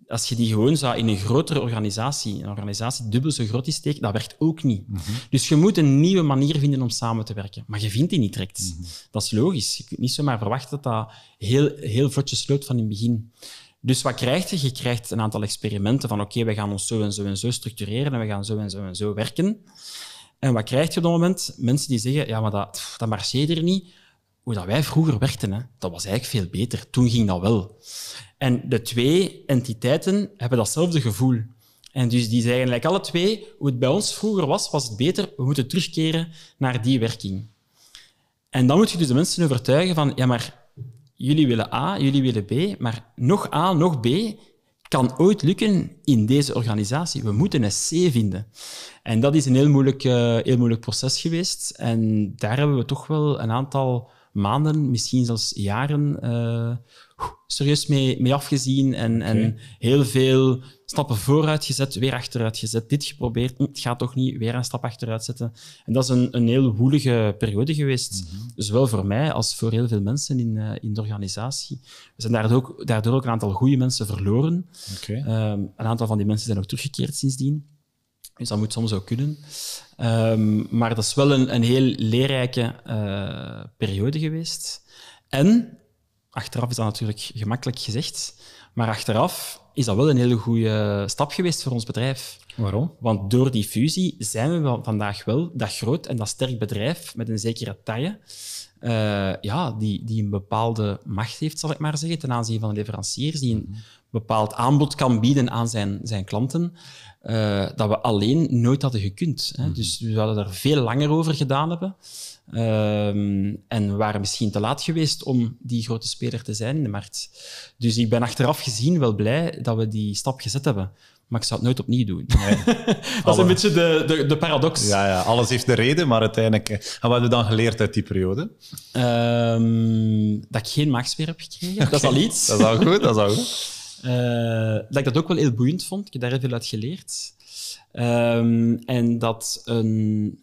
Speaker 2: als je die gewoon zou in een grotere organisatie, een organisatie dubbel zo groot is dat werkt ook niet. Mhm. Dus je moet een nieuwe manier vinden om samen te werken. Maar je vindt die niet direct. Mhm. Dat is logisch. Je kunt niet zomaar verwachten dat dat heel, heel vlotjes loopt van in het begin. Dus wat krijg je? Je krijgt een aantal experimenten van oké, we gaan ons zo en zo en zo structureren en we gaan zo en zo en zo werken. En wat krijg je op dat moment? Mensen die zeggen, ja, maar dat, dat marcheert er niet. Hoe dat wij vroeger werkten, hè, dat was eigenlijk veel beter. Toen ging dat wel. En de twee entiteiten hebben datzelfde gevoel. En dus die zeggen eigenlijk alle twee, hoe het bij ons vroeger was, was het beter. We moeten terugkeren naar die werking. En dan moet je dus de mensen overtuigen van, ja, maar jullie willen A, jullie willen B, maar nog A, nog B kan ooit lukken in deze organisatie. We moeten een C vinden. En dat is een heel moeilijk, eh, heel moeilijk proces geweest. En daar hebben we toch wel een aantal maanden, misschien zelfs jaren, eh, serieus mee, afgezien. En, en heel veel stappen vooruit gezet, weer achteruit gezet. Dit geprobeerd, hm, het gaat toch niet, weer een stap achteruit zetten. En dat is een, een heel woelige periode geweest. Mhm. Zowel voor mij als voor heel veel mensen in, eh, in de organisatie. We zijn daardoor ook, daardoor ook een aantal goede mensen verloren. Ehm, een aantal van die mensen zijn ook teruggekeerd sindsdien. Dus dat moet soms ook kunnen. Ehm, maar dat is wel een, een heel leerrijke eh, periode geweest. En, achteraf is dat natuurlijk gemakkelijk gezegd, maar achteraf is dat wel een hele goede stap geweest voor ons bedrijf. Waarom? Want door die fusie zijn we vandaag wel dat groot en dat sterk bedrijf met een zekere taille, eh, ja, die, die een bepaalde macht heeft, zal ik maar zeggen, ten aanzien van de leveranciers, die een mhm. bepaald aanbod kan bieden aan zijn, zijn klanten, eh, dat we alleen nooit hadden gekund. Hè. Mhm. Dus we zouden er veel langer over gedaan hebben. Ehm, en we waren misschien te laat geweest om die grote speler te zijn in de markt. Dus ik ben achteraf gezien wel blij dat we die stap gezet hebben. Maar ik zou het nooit opnieuw doen. dat is een beetje
Speaker 1: de, de, de paradox. Ja, ja, alles heeft de reden, maar uiteindelijk. Eh, en wat hebben we dan geleerd uit die periode? Ehm, dat ik geen maagsfeer heb gekregen. Dat is al iets. Dat is al goed. Dat is al goed.
Speaker 2: Eh, dat ik dat ook wel heel boeiend vond. Ik heb daar heel veel uit geleerd. Ehm, en dat een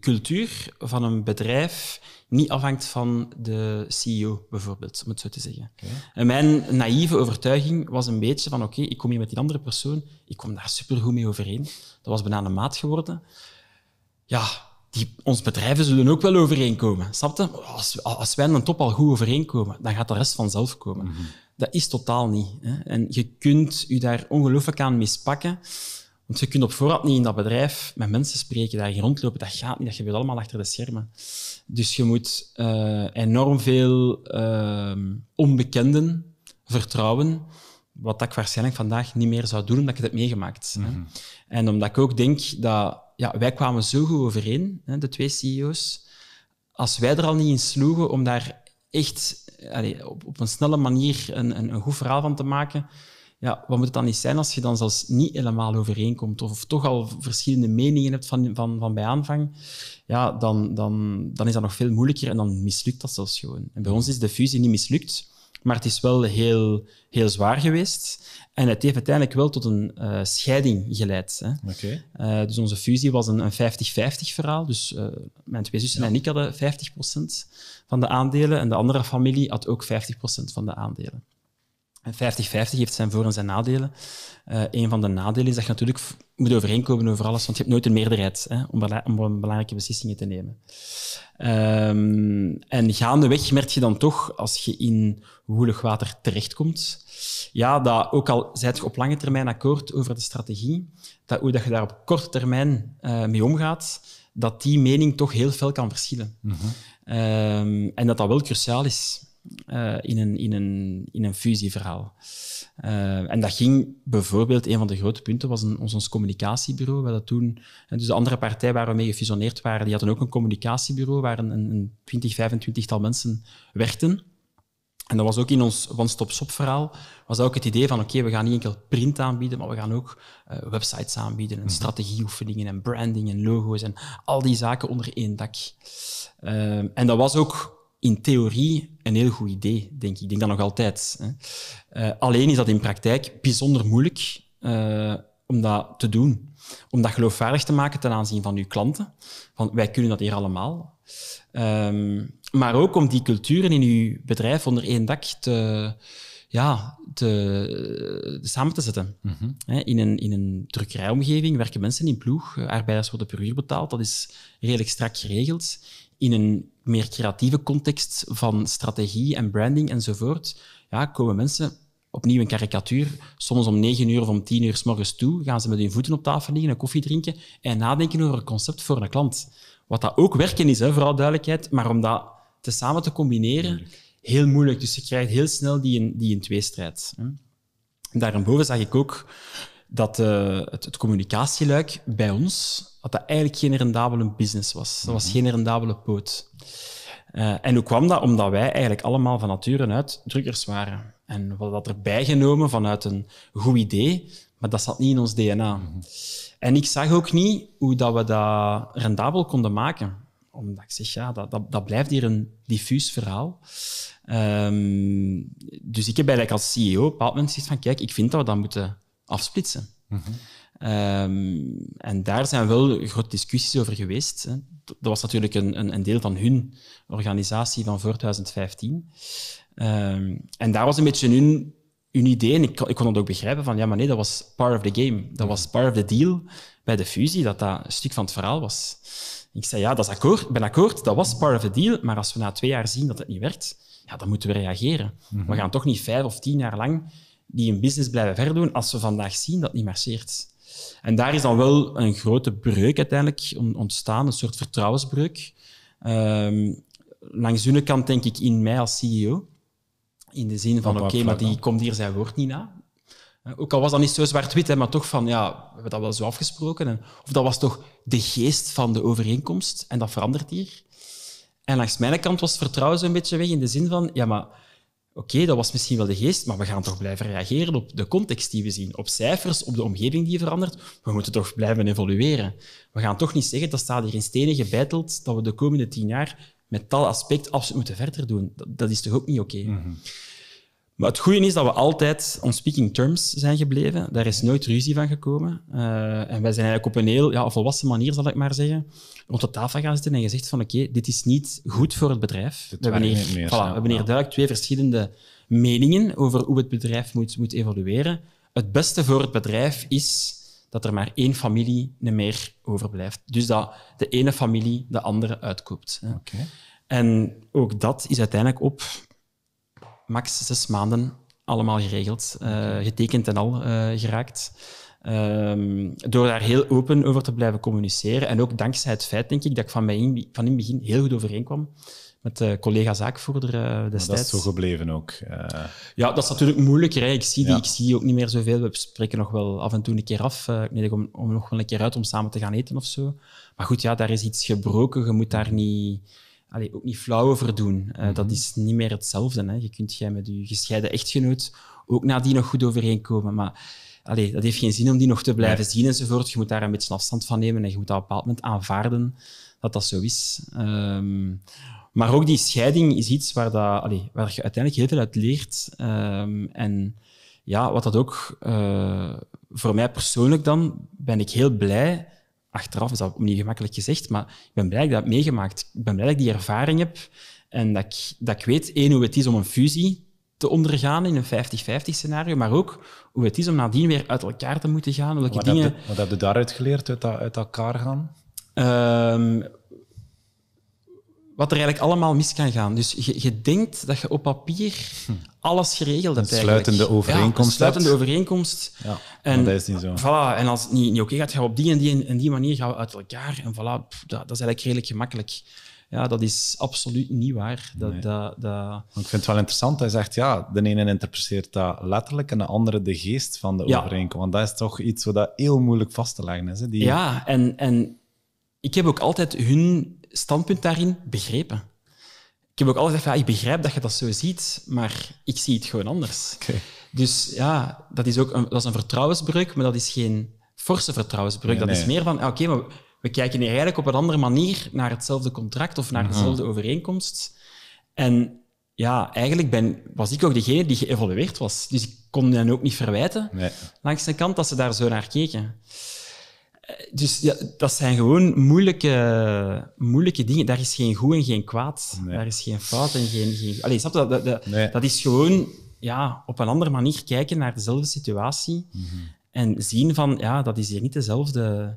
Speaker 2: cultuur van een bedrijf niet afhangt van de CEO, bijvoorbeeld, om het zo te zeggen. En mijn naïeve overtuiging was een beetje van oké, ik kom hier met die andere persoon, ik kom daar supergoed mee overeen. Dat was bijna een maat geworden. Ja, die, ons bedrijven zullen ook wel overeenkomen. Snapte? Als, als wij dan top al goed overeenkomen, dan gaat de rest vanzelf komen. Mhm. Dat is totaal niet. Hè? En je kunt je daar ongelooflijk aan mispakken je kunt op voorhand niet in dat bedrijf met mensen spreken, daar rondlopen. Dat gaat niet, dat gebeurt allemaal achter de schermen. Dus je moet eh, enorm veel ehm, onbekenden vertrouwen, wat ik waarschijnlijk vandaag niet meer zou doen, omdat ik het heb meegemaakt. Mhm. En omdat ik ook denk dat ja, wij kwamen zo goed overeen, hè, de twee CEO's, als wij er al niet in sloegen om daar echt eh, op, op, een snelle manier een, een, een goed verhaal van te maken, ja, wat moet het dan niet zijn als je dan zelfs niet helemaal overeenkomt of, toch al verschillende meningen hebt van, van, van bij aanvang? Ja, dan, dan, dan is dat nog veel moeilijker en dan mislukt dat zelfs gewoon. En bij ons is de fusie niet mislukt, maar het is wel heel, heel zwaar geweest. En het heeft uiteindelijk wel tot een eh, scheiding geleid. Hè. Eh, dus onze fusie was een 50-50 verhaal. Dus eh, mijn twee zussen en ik hadden 50% van de aandelen en de andere familie had ook 50% van de aandelen. 50-50 heeft zijn voor- en zijn nadelen. Uh, een van de nadelen is dat je natuurlijk moet overeenkomen over alles, want je hebt nooit een meerderheid hè, om, belangrijke beslissingen te nemen. Um, en gaandeweg merk je dan toch, als je in woelig water terechtkomt, ja, dat ook al zijt je op lange termijn akkoord over de strategie, dat hoe dat je daar op korte termijn eh, mee omgaat, dat die mening toch heel veel kan verschillen. Mhm. Ehm, en dat dat wel cruciaal is. Eh, in, een, in, een, in een fusieverhaal. Eh, en dat ging bijvoorbeeld, een van de grote punten was een, ons, ons communicatiebureau. dat toen, en dus de andere partij waar we mee gefusioneerd waren, die hadden ook een communicatiebureau waar een, een 20, 25 tal mensen werkten. En dat was ook in ons one-stop-shop-verhaal, was ook het idee van oké, we gaan niet enkel print aanbieden, maar we gaan ook eh, websites aanbieden en mhm. strategieoefeningen en branding en logo's en al die zaken onder één dak. en dat was ook in theorie een heel goed idee, denk ik. Ik denk dat nog altijd. Hè. Eh, alleen is dat in praktijk bijzonder moeilijk eh, om dat te doen. Om dat geloofwaardig te maken ten aanzien van uw klanten. Want wij kunnen dat hier allemaal. Ehm, maar ook om die culturen in uw bedrijf onder één dak te, ja, te, eh, samen te zetten. Mhm. In een, in een drukkerijomgeving werken mensen in ploeg, arbeiders worden per uur betaald, dat is redelijk strak geregeld in een meer creatieve context van strategie en branding enzovoort, ja, komen mensen opnieuw een karikatuur. Soms om negen uur of om tien uur s morgens toe gaan ze met hun voeten op tafel liggen, een koffie drinken en nadenken over een concept voor een klant. Wat dat ook werken is, hè, vooral duidelijkheid, maar om dat te samen te combineren, heel moeilijk. Dus je krijgt heel snel die, in, die in tweestrijd. Hè. Daarboven zag ik ook dat eh, het, communicatieluik bij ons, dat dat eigenlijk geen rendabele business was. Dat was mhm. geen rendabele poot. Eh, en hoe kwam dat? Omdat wij eigenlijk allemaal van nature uit drukkers waren. En we hadden dat erbij genomen vanuit een goed idee, maar dat zat niet in ons DNA. Mhm. En ik zag ook niet hoe dat we dat rendabel konden maken. Omdat ik zeg, ja, dat, dat, dat blijft hier een diffuus verhaal. Um, dus ik heb eigenlijk als CEO op een moment gezegd van, kijk, ik vind dat we dat moeten afsplitsen. Mhm. Ehm, en daar zijn wel grote discussies over geweest. Hè. Dat was natuurlijk een, een, deel van hun organisatie van voor 2015. Um, ehm, en daar was een beetje hun, hun idee, en ik, kon het ook begrijpen, van ja, maar nee, dat was part of the game. Dat was part of the deal bij de fusie, dat dat een stuk van het verhaal was. Ik zei, ja, dat is akkoord, ben akkoord, dat was part of the deal, maar als we na twee jaar zien dat het niet werkt, ja, dan moeten we reageren. Mhm. We gaan toch niet vijf of tien jaar lang die een business blijven verder doen als ze vandaag zien dat het niet marcheert. En daar is dan wel een grote breuk uiteindelijk ontstaan, een soort vertrouwensbreuk. Ehm, langs hun kant denk ik in mij als CEO. In de zin van, oké, maar die komt hier zijn woord niet na. Eh, ook al was dat niet zo zwart-wit, maar toch van, ja, we hebben dat wel zo afgesproken. En, of dat was toch de geest van de overeenkomst en dat verandert hier. En langs mijn kant was vertrouwen zo'n beetje weg in de zin van, ja, maar Oké, dat was misschien wel de geest, maar we gaan toch blijven reageren op de context die we zien, op cijfers, op de omgeving die verandert. We moeten toch blijven evolueren. We gaan toch niet zeggen, dat staat hier in stenen gebeiteld, dat we de komende tien jaar met tal aspect absoluut moeten verder doen. Dat, is toch ook niet oké? Mhm. Maar het goede is dat we altijd on speaking terms zijn gebleven. Daar is nooit ruzie van gekomen. Eh, en wij zijn eigenlijk op een heel ja, volwassen manier, zal ik maar zeggen, rond de tafel gaan zitten en gezegd van oké, dit is niet goed voor het bedrijf. we hebben, hier, voilà, we hebben hier duidelijk twee verschillende meningen over hoe het bedrijf moet, moet evolueren. Het beste voor het bedrijf is dat er maar één familie meer overblijft. Dus dat de ene familie de andere uitkoopt. En ook dat is uiteindelijk op max zes maanden allemaal geregeld, eh, getekend en al eh, geraakt. Ehm, door daar heel open over te blijven communiceren. En ook dankzij het feit, denk ik, dat ik van, mij van in het begin heel goed overeenkwam met de collega zaakvoerder destijds. Eh, dat is zo
Speaker 1: gebleven ook. Ja, dat is natuurlijk
Speaker 2: moeilijker. Ik, zie die, ik zie ook niet meer zoveel. We spreken nog wel af en toe een keer af. Uh, ik om, om nog wel een keer uit om samen te gaan eten of zo. Maar goed, ja, daar is iets gebroken. Je moet daar mhm. niet allee, ook niet flauw over doen. Eh, dat mhm. is niet meer hetzelfde. Hè. Je kunt jij met je gescheiden echtgenoot ook nadien nog goed overeenkomen. Maar allee, dat heeft geen zin om die nog te blijven nee. zien enzovoort. Je moet daar een beetje afstand van nemen en je moet dat op een bepaald moment aanvaarden dat dat zo is. Ehm, maar ook die scheiding is iets waar, dat, allee, waar je uiteindelijk heel veel uit leert. Ehm, en ja, wat dat ook eh, voor mij persoonlijk dan, ben ik heel blij achteraf is dat niet gemakkelijk gezegd, maar ik ben blij dat ik dat meegemaakt. Ik ben blij dat ik die ervaring heb en dat ik, dat ik weet, één, hoe het is om een fusie te ondergaan in een 50-50 scenario, maar ook hoe het is om nadien weer uit elkaar te moeten gaan. Welke wat, dingen... heb je, heb daaruit geleerd, uit, dat, uit elkaar gaan? Ehm, wat er eigenlijk allemaal mis kan gaan. Dus je, denkt dat je op papier hm. alles geregeld hebt. Een sluitende overeenkomst. een sluitende overeenkomst. Ja, en, dat is niet zo. Voilà, en als het niet, niet oké gaat, gaan we op die en die en die manier gaan we uit elkaar. En voilà, dat, dat is eigenlijk redelijk gemakkelijk. Ja, dat is absoluut niet waar. Dat, dat, dat...
Speaker 1: Ik vind het wel interessant. Hij zegt, ja, de ene interpreteert dat letterlijk en de andere de geest van de overeenkomst. Want dat is toch iets wat heel moeilijk vast te leggen is. Hè? Die... Ja, en, en ik heb ook
Speaker 2: altijd hun standpunt daarin begrepen. Ik heb ook altijd gezegd, ja, ik begrijp dat je dat zo ziet, maar ik zie het gewoon anders. Dus ja, dat is ook een, dat is een vertrouwensbreuk, maar dat is geen forse vertrouwensbreuk. dat is meer van, oké, maar we kijken hier eigenlijk op een andere manier naar hetzelfde contract of naar mhm. dezelfde overeenkomst. En ja, eigenlijk ben, was ik ook degene die geëvolueerd was. Dus ik kon hen ook niet verwijten nee. langs de kant dat ze daar zo naar keken. Eh, dus ja, dat zijn gewoon moeilijke, moeilijke dingen. Daar is geen goed en geen kwaad. Daar is geen fout en geen... geen... Allee, snap Dat, dat, dat, is gewoon ja, op een andere manier kijken naar dezelfde situatie. Mhm. En zien van, ja, dat is hier niet dezelfde...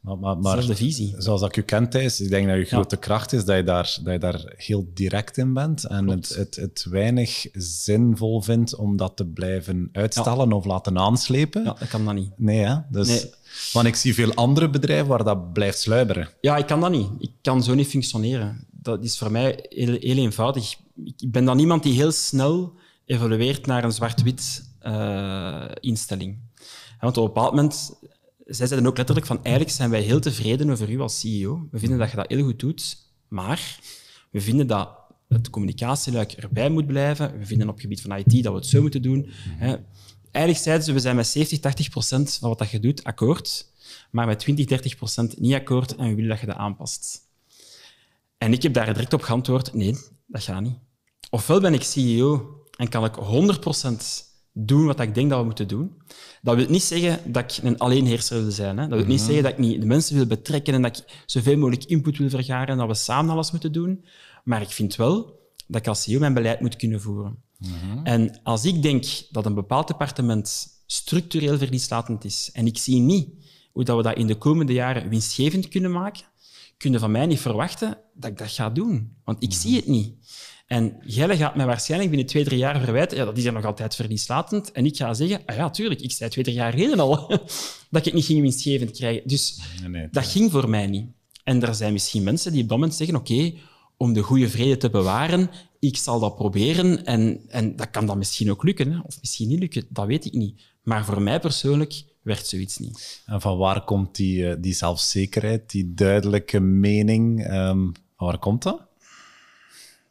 Speaker 1: Maar, maar, maar visie. zoals dat ik u kent, Thijs, ik denk dat je grote kracht is dat je, daar, dat je daar heel direct in bent en het, het, het, weinig zinvol vindt om dat te blijven uitstellen of laten aanslepen. Ja, dat kan dat niet. Nee, hè? Dus nee. Want ik zie veel andere bedrijven waar dat blijft sluimeren. Ja, ik
Speaker 2: kan dat niet. Ik kan zo niet functioneren. Dat is voor mij heel, heel eenvoudig. Ik ben dan iemand die heel snel evolueert naar een zwart-wit eh, instelling. Want op een bepaald moment, zij zeiden ook letterlijk van eigenlijk zijn wij heel tevreden over u als CEO. We vinden dat je dat heel goed doet, maar we vinden dat het communicatieluik erbij moet blijven. We vinden op het gebied van IT dat we het zo moeten doen. Hè. Eigenlijk zeiden ze, we zijn met 70, 80 procent van wat dat je doet akkoord, maar met 20, 30 procent niet akkoord en we willen dat je dat aanpast. En ik heb daar direct op geantwoord, nee, dat gaat niet. Ofwel ben ik CEO en kan ik 100 procent doen wat ik denk dat we moeten doen. Dat wil niet zeggen dat ik een alleenheerser wil zijn. Hè. Dat wil niet mhm. zeggen dat ik niet de mensen wil betrekken en dat ik zoveel mogelijk input wil vergaren en dat we samen alles moeten doen. Maar ik vind wel dat ik als CEO mijn beleid moet kunnen voeren. Mhm. En als ik denk dat een bepaald departement structureel verlieslatend is en ik zie niet hoe dat we dat in de komende jaren winstgevend kunnen maken, kunnen van mij niet verwachten dat ik dat ga doen. Want ik zie mhm. het niet. En Gelle gaat mij waarschijnlijk binnen twee, drie jaar verwijten, ja, dat is er nog altijd verlieslatend. En ik ga zeggen, ah ja, tuurlijk, ik zei twee, drie jaar geleden al dat ik het niet ging winstgevend krijgen. Dus dat ging voor mij niet. En er zijn misschien mensen die op dat moment zeggen, oké, om de goede vrede te bewaren, ik zal dat proberen en, en dat kan dan misschien ook lukken, hè? of misschien niet lukken, dat weet ik niet. Maar voor mij
Speaker 1: persoonlijk werd zoiets niet. En van waar komt die, eh, die zelfzekerheid, die duidelijke mening, ehm, van waar komt dat?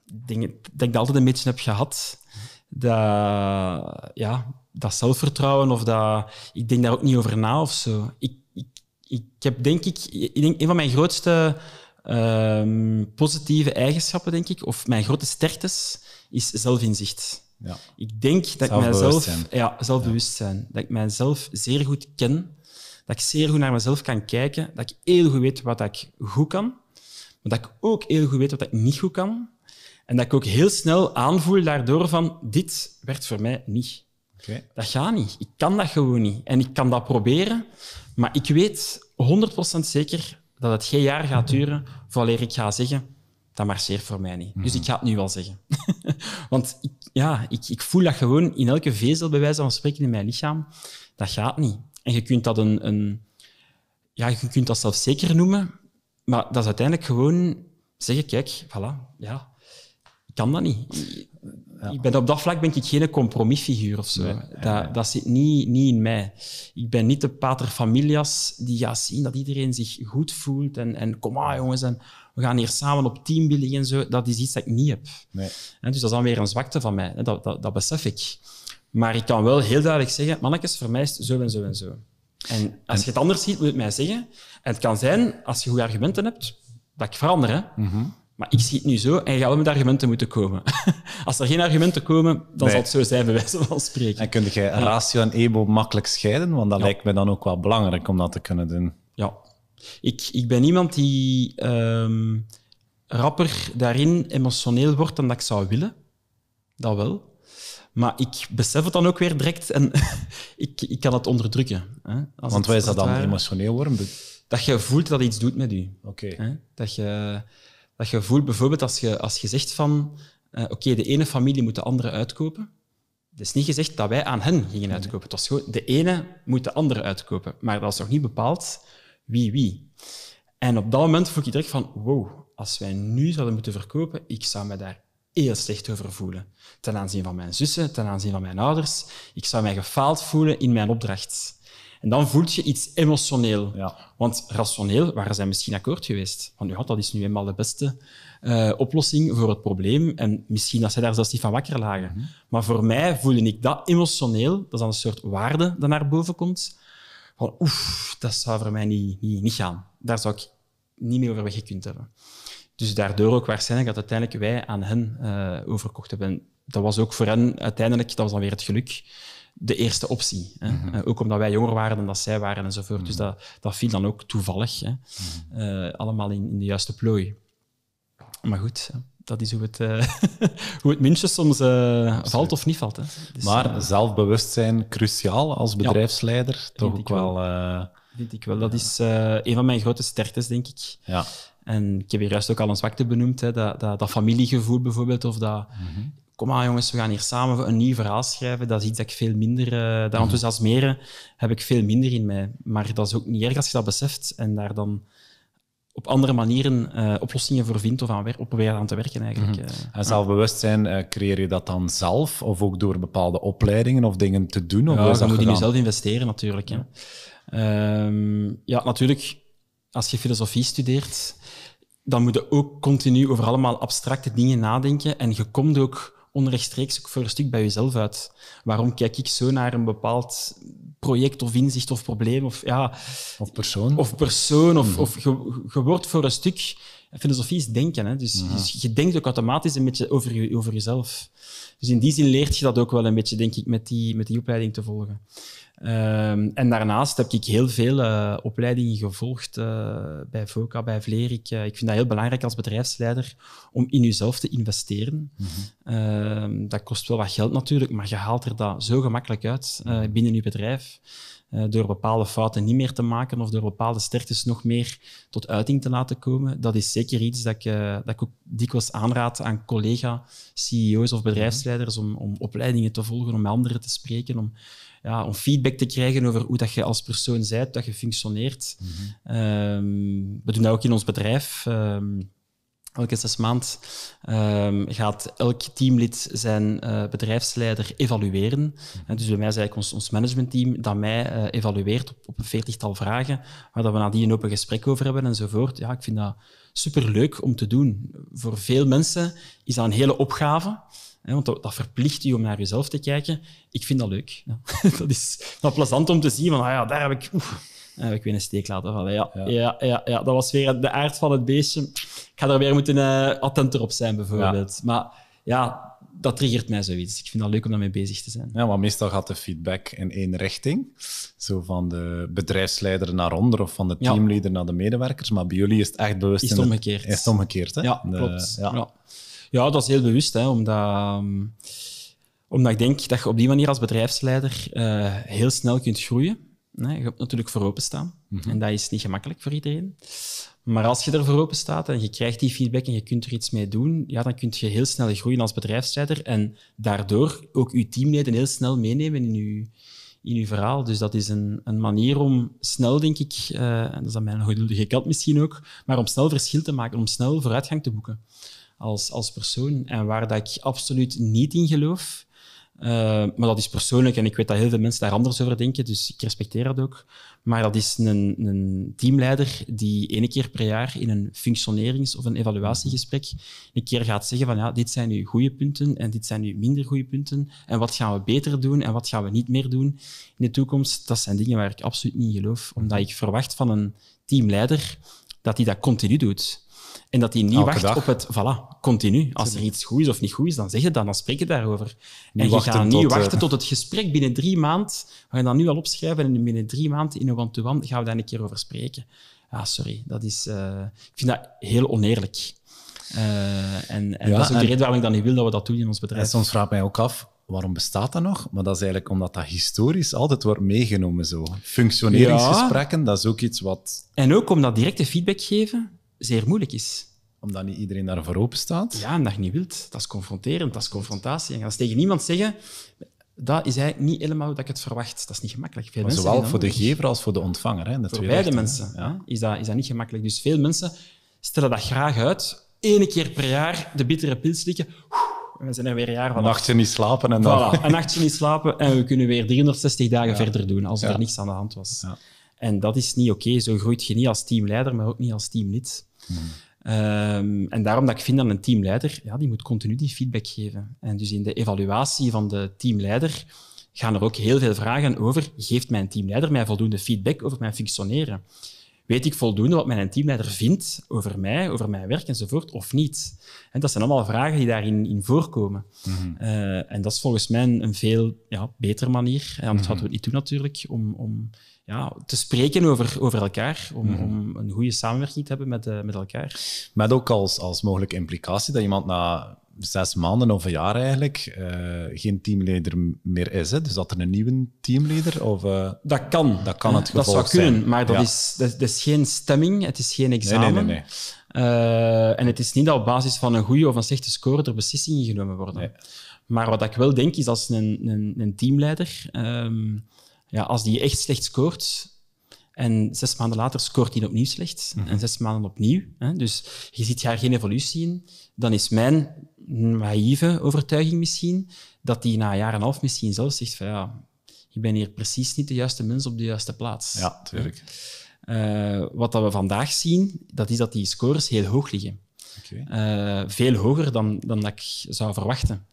Speaker 1: Ik denk, dat ik altijd een beetje
Speaker 2: heb gehad. Dat, ja, dat zelfvertrouwen of dat... Ik denk daar ook niet over na of zo. Ik, ik, ik heb denk ik... ik denk, een van mijn grootste Ehm, positieve eigenschappen, denk ik, of mijn grote sterktes, is zelfinzicht. Ja. Ik denk dat ik mijzelf Ja, zelfbewust zijn. Dat ik mijzelf zeer goed ken. Dat ik zeer goed naar mezelf kan kijken. Dat ik heel goed weet wat ik goed kan. Maar dat ik ook heel goed weet wat ik niet goed kan. En dat ik ook heel snel aanvoel daardoor van dit werkt voor mij niet. Okay. Dat gaat niet. Ik kan dat gewoon niet. En ik kan dat proberen. Maar ik weet 100% zeker dat het geen jaar gaat duren vooraleer ik ga zeggen dat marcheert voor mij niet. Dus mhm. ik ga het nu wel zeggen. Want ik, ja, ik, ik, voel dat gewoon in elke vezel, bij wijze van spreken, in mijn lichaam. Dat gaat niet. En je kunt dat een... een ja, je kunt dat zelfzeker noemen, maar dat is uiteindelijk gewoon zeggen, kijk, voilà, ja, ik kan dat niet ben, op dat vlak ben ik geen compromisfiguur of zo. dat, dat, zit niet, niet in mij. Ik ben niet de pater familias die gaat zien dat iedereen zich goed voelt en, en kom maar jongens en we gaan hier samen op teambuilding en zo. Dat is iets dat ik niet heb. En dus dat is dan weer een zwakte van mij. Dat, dat, dat besef ik. Maar ik kan wel heel duidelijk zeggen, mannetjes, voor mij is zo en zo en zo. En als je het anders ziet, moet je het mij zeggen. het kan zijn, als je goede argumenten hebt, dat ik verander. Mhm. Maar ik zie het nu zo en je gaat wel met argumenten moeten komen. Als er geen argumenten komen, dan zal het zo zijn, bij wijze van spreken. En kun je
Speaker 1: ratio en ebo makkelijk scheiden? Want dat lijkt me dan ook wel belangrijk om dat te kunnen doen. Ja. Ik, ik ben iemand die
Speaker 2: ehm, rapper daarin emotioneel wordt dan dat ik zou willen. Dat wel. Maar ik besef het dan ook weer direct en ik, ik kan het onderdrukken. Hè? Als Want wij is dat dan emotioneel worden? Dat je voelt dat iets doet met je. Oké. Dat je dat je voelt bijvoorbeeld als je, als je zegt van eh, oké, de ene familie moet de andere uitkopen. Het is niet gezegd dat wij aan hen gingen uitkopen. Het was gewoon de ene moet de andere uitkopen. Maar dat is nog niet bepaald wie wie. En op dat moment voel ik direct van wow, als wij nu zouden moeten verkopen, ik zou me daar heel slecht over voelen. Ten aanzien van mijn zussen, ten aanzien van mijn ouders. Ik zou mij gefaald voelen in mijn opdracht. En dan voelt je iets emotioneel. Ja. Want rationeel waren zij misschien akkoord geweest. Want ja, dat is nu eenmaal de beste eh, oplossing voor het probleem. En misschien dat zij daar zelfs niet van wakker lagen. Mhm. Maar voor mij voelde ik dat emotioneel. Dat is dan een soort waarde die naar boven komt. Van oef, dat zou voor mij niet, niet, gaan. Daar zou ik niet meer over weggekund hebben. Dus daardoor ook waarschijnlijk dat uiteindelijk wij aan hen uh, overkocht hebben. Dat was ook voor hen uiteindelijk, dat was dan weer het geluk de eerste optie. Hè. Mhm. Eh, ook omdat wij jonger waren dan dat zij waren enzovoort. Mm Dus mhm. dat, dat viel dan ook toevallig. Hè. Mhm. Eh, allemaal in, in,
Speaker 1: de juiste plooi. Maar goed, dat is hoe het, uh,
Speaker 2: hoe het minstens soms valt of niet valt. Hè. Dus, maar
Speaker 1: zelfbewustzijn cruciaal als bedrijfsleider. toch wel.
Speaker 2: vind ik wel. Dat is een van mijn grote sterktes, denk ik. Ja. En ik heb hier juist ook al een zwakte benoemd, hè, dat, dat, dat familiegevoel bijvoorbeeld, of dat kom maar, jongens, we gaan hier samen een nieuw verhaal schrijven. Dat is iets dat ik veel minder, uh, dat mhm. enthousiasmeren heb ik veel minder in mij. Maar dat is ook niet erg als je dat beseft en daar dan op andere manieren eh, oplossingen voor vindt of aan op probeert aan te werken eigenlijk. Mm-hmm. En
Speaker 1: zelfbewustzijn, creëer je dat dan zelf of ook door bepaalde opleidingen of dingen te doen? Of ja, dan moet je nu zelf jezelf
Speaker 2: investeren natuurlijk. Hè. Ehm, ja, natuurlijk, als je filosofie studeert, dan moet je ook continu over allemaal abstracte dingen nadenken en je komt ook onrechtstreeks ook voor een stuk bij jezelf uit. Waarom kijk ik zo naar een bepaald project of inzicht of probleem? Of, ja, of persoon. Of persoon. Of, mhm. of je, wordt voor een stuk... filosofisch denken. Hè? Dus, mhm. dus, je denkt ook automatisch een beetje over, je, over jezelf. Dus in die zin leert je dat ook wel een beetje, denk ik, met die, met die opleiding te volgen. Ehm, en daarnaast heb ik heel veel eh, opleidingen gevolgd eh, bij VOCA, bij Vlerik. Eh, ik vind dat heel belangrijk als bedrijfsleider om in jezelf te investeren. Mhm. Ehm, dat kost wel wat geld natuurlijk, maar je haalt er dat zo gemakkelijk uit mhm. binnen je bedrijf. door bepaalde fouten niet meer te maken of door bepaalde sterktes nog meer tot uiting te laten komen. Dat is zeker iets dat ik, dat ik ook dikwijls aanraad aan collega-CEO's of mhm. bedrijfsleiders om, om opleidingen te volgen, om met anderen te spreken, om ja, om feedback te krijgen over hoe dat je als persoon bent, dat je functioneert. Mhm. Ehm, we doen dat ook in ons bedrijf. Ehm, elke zes maanden ehm, gaat elk teamlid zijn eh, bedrijfsleider evalueren. Mhm. en dus bij mij is eigenlijk ons, managementteam dat mij eh, evalueert op, op, een veertigtal vragen, waar dat we nadien een open gesprek over hebben enzovoort. Ja, ik vind dat superleuk om te doen. Voor veel mensen is dat een hele opgave want dat, verplicht je om naar jezelf te kijken. Ik vind dat leuk. Ja. dat is dat plezant om te zien van, ah ja, daar heb ik... heb ik weer een steek laten vallen. Ja, ja. Ja, ja, dat was weer de aard van het beestje. Ik ga daar weer moeten uh, attenter op zijn, bijvoorbeeld. Maar ja, dat triggert
Speaker 1: mij zoiets. Ik vind dat leuk om daarmee bezig te zijn. Ja, maar meestal gaat de feedback in één richting. Zo van de bedrijfsleider naar onder of van de teamleider naar de medewerkers. Maar bij jullie is het echt bewust... Is omgekeerd. is omgekeerd, hè? Ja, klopt. Ja. Ja, dat is heel bewust, hè, omdat, ehm,
Speaker 2: omdat ik denk dat je op die manier als bedrijfsleider eh, heel snel kunt groeien. je hebt natuurlijk voor openstaan. Mhm. En dat is niet gemakkelijk voor iedereen. Maar als je er voor open staat en je krijgt die feedback en je kunt er iets mee doen, ja, dan kun je heel snel groeien als bedrijfsleider. En daardoor ook je teamleden heel snel meenemen in je, in uw verhaal. Dus dat is een, een manier om snel, denk ik, eh, en dat is aan mijn geduldige kant misschien ook, maar om snel verschil te maken, om snel vooruitgang te boeken als, als persoon. En waar dat ik absoluut niet in geloof, eh, maar dat is persoonlijk en ik weet dat heel veel mensen daar anders over denken, dus ik respecteer dat ook. Maar dat is een, een teamleider die ene keer per jaar in een functionerings- of een evaluatiegesprek een keer gaat zeggen van ja, dit zijn nu goede punten en dit zijn nu minder goede punten en wat gaan we beter doen en wat gaan we niet meer doen in de toekomst. Dat zijn dingen waar ik absoluut niet in geloof, omdat ik verwacht van een teamleider dat hij dat continu doet. En dat die niet wacht op het, voilà, continu. Als er iets goed is of niet goed is, dan zeg je dat, dan spreek je daarover. en je gaat niet eh, wachten tot het gesprek binnen drie maanden. We gaan dat nu al opschrijven en binnen drie maanden in een one-to-one gaan we daar een keer over spreken. Ah, sorry, dat is, eh, ik vind dat
Speaker 1: heel oneerlijk. Eh, en, en dat is ook de reden waarom ik dan niet wil dat we dat doen in ons bedrijf. En soms vraagt mij ook af, waarom bestaat dat nog? Maar dat is eigenlijk omdat dat historisch altijd wordt meegenomen zo. Functioneringsgesprekken, dat is ook iets wat... En ook om dat directe feedback geven, zeer
Speaker 2: moeilijk is. Omdat niet iedereen daarvoor open staat? Ja, omdat je niet wilt. Dat is confronterend, dat is confrontatie. En je gaat tegen niemand zeggen, dat is eigenlijk niet helemaal hoe ik het verwacht. Dat is niet gemakkelijk. Veel mensen zowel voor de gever
Speaker 1: als voor de ontvanger. Hè? de voor beide mensen ja.
Speaker 2: is, dat, is dat niet gemakkelijk. Dus veel mensen stellen dat graag uit. Eén keer per jaar de bittere pil slikken. we zijn er weer een jaar van. Een nachtje
Speaker 1: niet slapen en dan. Voilà, een
Speaker 2: nachtje niet slapen en we kunnen weer 360 dagen verder doen, als er niets niks aan de hand was. En dat is niet oké. Zo groeit je niet als teamleider, maar ook niet als teamlid. Hmm. Ehm, en daarom dat ik vind dat een teamleider, ja, die moet continu die feedback geven. En dus in de evaluatie van de teamleider gaan er ook heel veel vragen over, geeft mijn teamleider mij voldoende feedback over mijn functioneren? Weet ik voldoende wat mijn teamleider vindt over mij, over mijn werk enzovoort, of niet? En dat zijn allemaal vragen die daarin in voorkomen. Mhm. Eh, en dat is volgens mij een veel ja, betere manier, anders mm -hmm. hadden we niet doen natuurlijk, om, om
Speaker 1: ja, te spreken over, over elkaar, om, mhm. om een goede samenwerking te hebben met, eh, met elkaar. Met ook als, als mogelijke implicatie dat iemand na zes maanden of een jaar eigenlijk eh, geen teamleider meer is. Hè? Dus dat er een nieuwe teamleider of... Eh, dat kan. Dat kan het geval Dat zou kunnen, maar dat, is,
Speaker 2: dat, is geen stemming, het is geen examen. Eh, en het is niet dat op basis van een goede of een slechte score er beslissingen genomen worden. Maar wat ik wel denk, is als een, een, een teamleider, ehm, ja, als die echt slecht scoort, en zes maanden later scoort hij opnieuw slecht. Mhm. En zes maanden opnieuw. Hè? Dus je ziet daar geen evolutie in. Dan is mijn naïeve overtuiging misschien, dat die na een jaar en een half misschien zelf zegt van ja, ik ben hier precies niet de juiste mens op de juiste plaats. Ja, natuurlijk. Eh, wat dat we vandaag zien, dat is dat die scores heel hoog liggen. Eh, veel hoger dan, dan dat ik zou verwachten.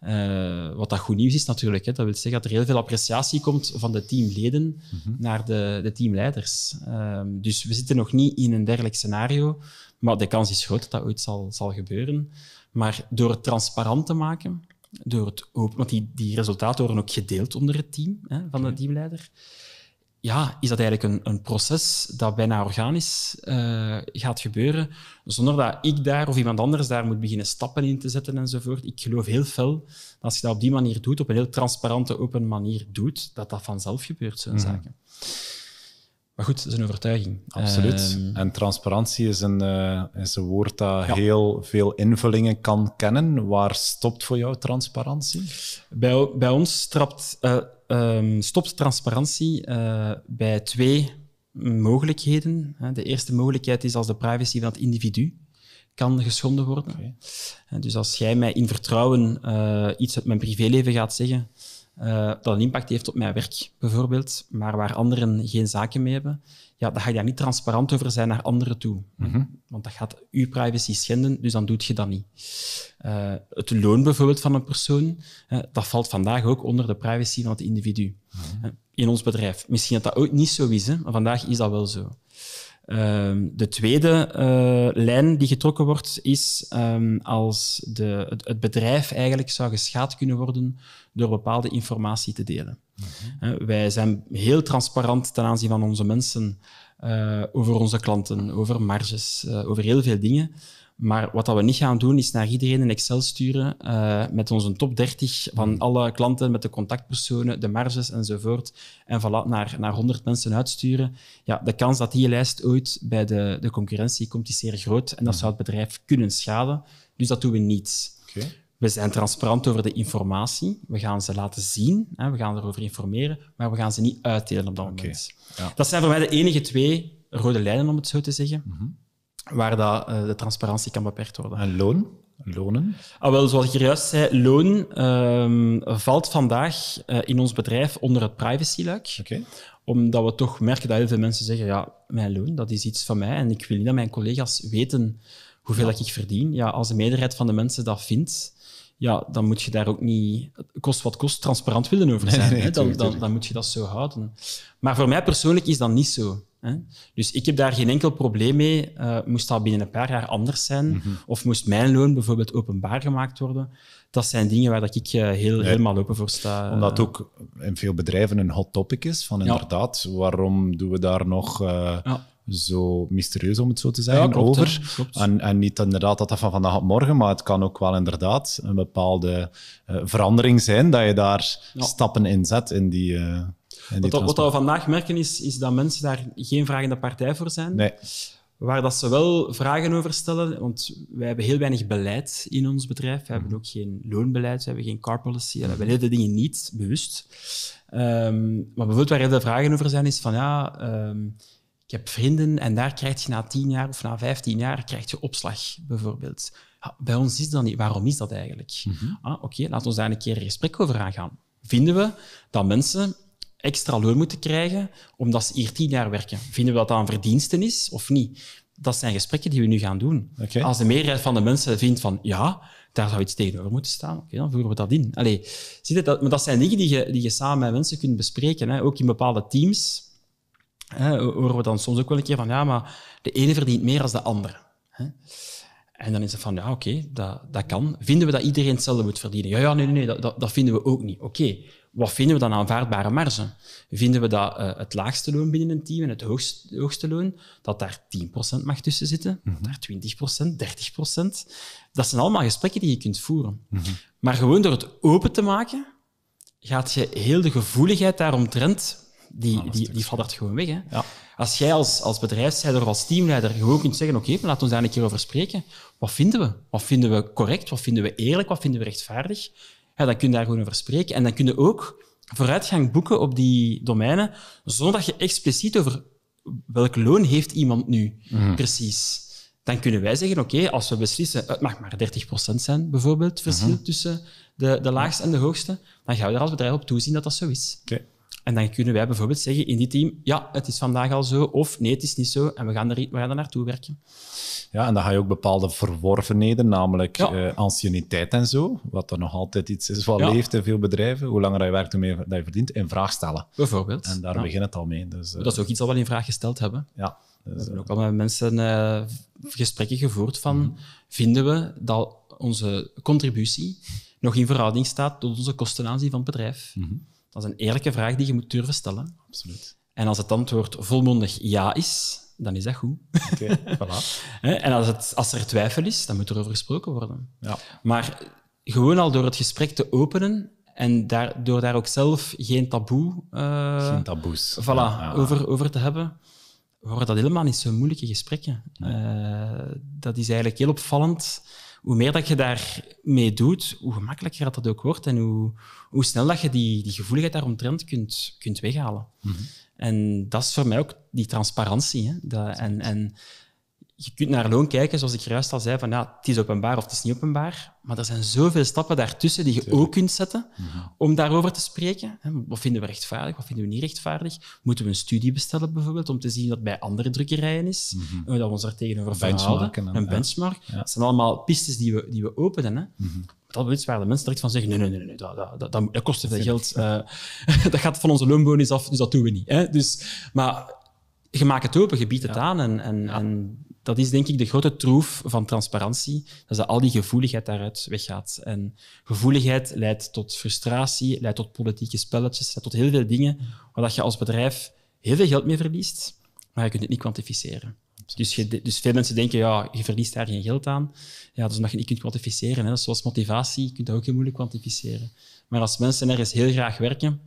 Speaker 2: Eh, wat dat goed nieuws is natuurlijk. Hè. Dat wil zeggen dat er heel veel appreciatie komt van de teamleden mhm. naar de, de teamleiders. Ehm, dus we zitten nog niet in een dergelijk scenario, maar de kans is groot dat dat ooit zal, zal gebeuren. Maar door het transparant te maken, door het open, want die, die resultaten worden ook gedeeld onder het team hè, van de teamleider, ja, is dat eigenlijk een, een proces dat bijna organisch eh, gaat gebeuren, zonder dat ik daar of iemand anders daar moet beginnen stappen in te zetten enzovoort. Ik geloof heel fel dat als je dat op die manier doet, op een heel transparante, open manier doet, dat dat vanzelf gebeurt, zo'n mhm. zaken. Maar goed, dat is een overtuiging. Absoluut. Ehm,
Speaker 1: en transparantie is een, eh, is een woord dat heel veel invullingen kan kennen. Waar stopt voor jou transparantie? Bij, bij ons trapt, uh, stopt transparantie eh,
Speaker 2: bij twee mogelijkheden. De eerste mogelijkheid is als de privacy van het individu kan geschonden worden. Dus als jij mij in vertrouwen iets uit mijn privéleven gaat zeggen, eh, dat een impact heeft op mijn werk bijvoorbeeld, maar waar anderen geen zaken mee hebben, ja, dan ga je daar niet transparant over zijn naar anderen toe. Mhm. Want dat gaat uw privacy schenden, dus dan doet je dat niet. Eh, het loon bijvoorbeeld van een persoon, dat valt vandaag ook onder de privacy van het individu. Mhm. in ons bedrijf. Misschien dat dat ook niet zo is, hè, maar vandaag is dat wel zo. Ehm, de tweede eh, lijn die getrokken wordt is ehm, als de, het, bedrijf eigenlijk zou geschaad kunnen worden door bepaalde informatie te delen. Mhm. wij zijn heel transparant ten aanzien van onze mensen, eh, over onze klanten, over marges, eh, over heel veel dingen. Maar wat dat we niet gaan doen, is naar iedereen een Excel sturen uh, met onze top 30 van hmm. alle klanten, met de contactpersonen, de marges enzovoort. En voilà, naar, naar 100 mensen uitsturen. Ja, de kans dat die lijst ooit bij de, de concurrentie komt, is zeer groot. En dat hmm. zou het bedrijf kunnen schaden. Dus dat doen we niet. We zijn transparant over de informatie. We gaan ze laten zien. Hè, we gaan erover informeren. Maar we gaan ze niet uitdelen op dat moment. Dat zijn voor mij de enige twee rode lijnen, om het zo te zeggen. Mhm waar dat, eh, de transparantie kan beperkt worden. En loon? Lonen? Ah, wel, zoals ik erjuist juist zei, loon ehm, valt vandaag eh, in ons bedrijf onder het privacyluik. Okay. Omdat we toch merken dat heel veel mensen zeggen, ja, mijn loon, dat is iets van mij en ik wil niet dat mijn collega's weten hoeveel ik verdien. Ja, als de meerderheid van de mensen dat vindt, ja, dan moet je daar ook niet, kost wat kost, transparant willen over zijn. hè? Dan, dan, dan, moet je dat zo houden. Maar voor mij persoonlijk is dat niet zo. Dus ik heb daar geen enkel probleem mee. Eh, moest dat binnen een paar jaar anders zijn? Mhm. Of moest mijn loon bijvoorbeeld openbaar gemaakt worden? Dat zijn dingen waar dat ik eh,
Speaker 1: heel, helemaal open voor sta. Omdat ook in veel bedrijven een hot topic is. Van inderdaad, waarom doen we daar nog... Eh, zo mysterieus, om het zo te zeggen, over. En, en, niet inderdaad dat dat van vandaag op morgen, maar het kan ook wel inderdaad een bepaalde verandering zijn dat je daar stappen in zet in die, wat, we
Speaker 2: vandaag merken is, is dat mensen daar geen vragende partij voor zijn. Nee. Waar dat ze wel vragen over stellen, want wij hebben heel weinig beleid in ons bedrijf. We hebben mhm. ook geen loonbeleid, we hebben geen car policy, we hebben mhm. heel veel dingen niet bewust. Ehm, maar bijvoorbeeld waar heel vragen over zijn, is van ja, ehm, ik heb vrienden en daar krijg je na tien jaar of na 15 jaar krijg je opslag, bijvoorbeeld. bij ons is dat niet. Waarom is dat eigenlijk? Mhm. ah, Oké, laten we daar een keer een gesprek over aangaan. Vinden we dat mensen extra loon moeten krijgen omdat ze hier tien jaar werken. Vinden we dat dat een is of niet? Dat zijn gesprekken die we nu gaan doen. Als de meerderheid van de mensen vindt van ja, daar zou iets tegenover moeten staan, dan voeren we dat in. Allee, zie je, dat, maar dat zijn dingen die je, die je samen met mensen kunt bespreken, hè? ook in bepaalde teams. Hè, horen we dan soms ook wel een keer van ja, maar de ene verdient meer dan de andere. Hè? En dan is het van, ja, oké, dat, dat kan. Vinden we dat iedereen hetzelfde moet verdienen? Ja, ja, nee, nee, dat, dat vinden we ook niet. Oké, wat vinden we dan aanvaardbare marge? Vinden we dat eh, het laagste loon binnen een team en het hoogste, hoogste loon, dat daar 10% mag tussen zitten, mm daar 20%, 30%? Dat zijn allemaal gesprekken die je kunt voeren. Mhm. Maar gewoon door het open te maken, gaat je heel de gevoeligheid daaromtrent die, valt die, die gewoon weg. Hè? Ja. Als jij als, als bedrijfsleider of als teamleider gewoon kunt zeggen: Oké, laten we daar een keer over spreken. Wat vinden we? Wat vinden we correct? Wat vinden we eerlijk? Wat vinden we rechtvaardig? ja, dan kun je daar gewoon over spreken. En dan kun je ook vooruitgang boeken op die domeinen, zonder dat je expliciet over welk loon heeft iemand nu mhm. precies. Dan kunnen wij zeggen, oké, als we beslissen, het mag maar 30% zijn bijvoorbeeld, verschil mhm. tussen de, de laagste en de hoogste, dan gaan we er als bedrijf op toezien dat dat zo is. Okay. En dan kunnen wij bijvoorbeeld zeggen in die team, ja, het is vandaag al zo, of nee, het is niet zo, en we gaan er, we gaan er naartoe werken.
Speaker 1: Ja, en dan ga je ook bepaalde verworvenheden, namelijk ja. Eh, anciëniteit en zo, wat er nog altijd iets is wat leeft in veel bedrijven. Hoe langer je werkt, hoe meer dat je verdient, in vraag stellen. Bijvoorbeeld. En daar ja. begint het al mee. Dus, dat is eh, ook
Speaker 2: iets dat we in vraag gesteld hebben. Ja. Dus, we hebben eh, ook al met mensen uh, gesprekken gevoerd van, mhm. vinden we dat onze contributie nog in verhouding staat tot onze kosten aanzien van het bedrijf? Mm dat is een eerlijke vraag die je moet durven stellen. Absoluut. En als het antwoord volmondig ja is, dan is dat goed. Okay, voilà. en als, het, als er twijfel is, dan moet er over gesproken worden. Ja. Maar gewoon al door het gesprek te openen en door daar ook zelf geen taboe... Eh, geen taboes. Voilà, Over, over te hebben, worden dat helemaal niet zo moeilijke gesprekken. Eh, dat is eigenlijk heel opvallend hoe meer dat je daarmee doet, hoe gemakkelijker dat, dat ook wordt en hoe, hoe snel dat je die, die gevoeligheid daaromtrent kunt, kunt weghalen. Mhm. En dat is voor mij ook die transparantie. Hè? Dat, en, en je kunt naar loon kijken, zoals ik juist al zei, van ja, het is openbaar of het is niet openbaar. Maar er zijn zoveel stappen daartussen die je ook kunt zetten mhm. om daarover te spreken. Wat vinden we rechtvaardig, wat vinden we niet rechtvaardig? Moeten we een studie bestellen bijvoorbeeld om te zien wat bij andere drukkerijen is? Mhm. En dat we ons daar tegenover verhouden. Een benchmark. Ja. Dat zijn allemaal pistes die we, die we openen. Hè. mm Dat is waar de mensen direct van zeggen, nee, nee, nee, nee dat, dat, dat, kost te veel geld. Eh, dat gaat van onze loonbonus af, dus dat doen we niet. Hè. Dus, maar je maakt het open, je biedt het aan en, en, en dat is denk ik de grote troef van transparantie, dat, is dat al die gevoeligheid daaruit weggaat. En gevoeligheid leidt tot frustratie, leidt tot politieke spelletjes, leidt tot heel veel dingen waar je als bedrijf heel veel geld mee verliest, maar je kunt het niet kwantificeren. Dus, je, dus, veel mensen denken, ja, je verliest daar geen geld aan. Ja, dus omdat je niet kunt kwantificeren. Hè. Zoals motivatie, je dat ook heel moeilijk kwantificeren. Maar als mensen ergens heel graag werken,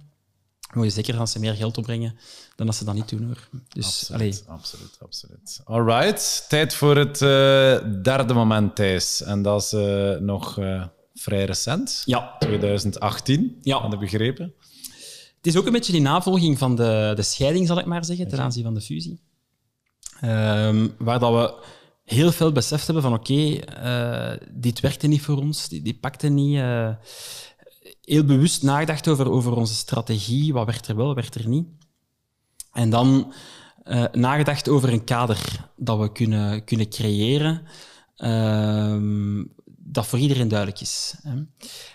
Speaker 2: moet je zeker gaan ze meer geld opbrengen dan als ze dat
Speaker 1: niet doen hoor. Dus, absoluut, absoluut, absoluut. All right, tijd voor het eh, derde moment, Thijs. En dat is eh, nog eh, vrij recent. Ja. 2018, ja. hadden begrepen. Het is ook een beetje die navolging van de, de scheiding, zal ik
Speaker 2: maar zeggen, ten aanzien van de fusie. Ehm, waar dat we heel veel beseft hebben van oké, okay, dit werkte niet voor ons, dit, pakte niet heel bewust nagedacht over, over onze strategie. Wat werd er wel, werd er niet. En dan eh, nagedacht over een kader dat we kunnen, kunnen creëren. Ehm, dat voor iedereen duidelijk is. Hè.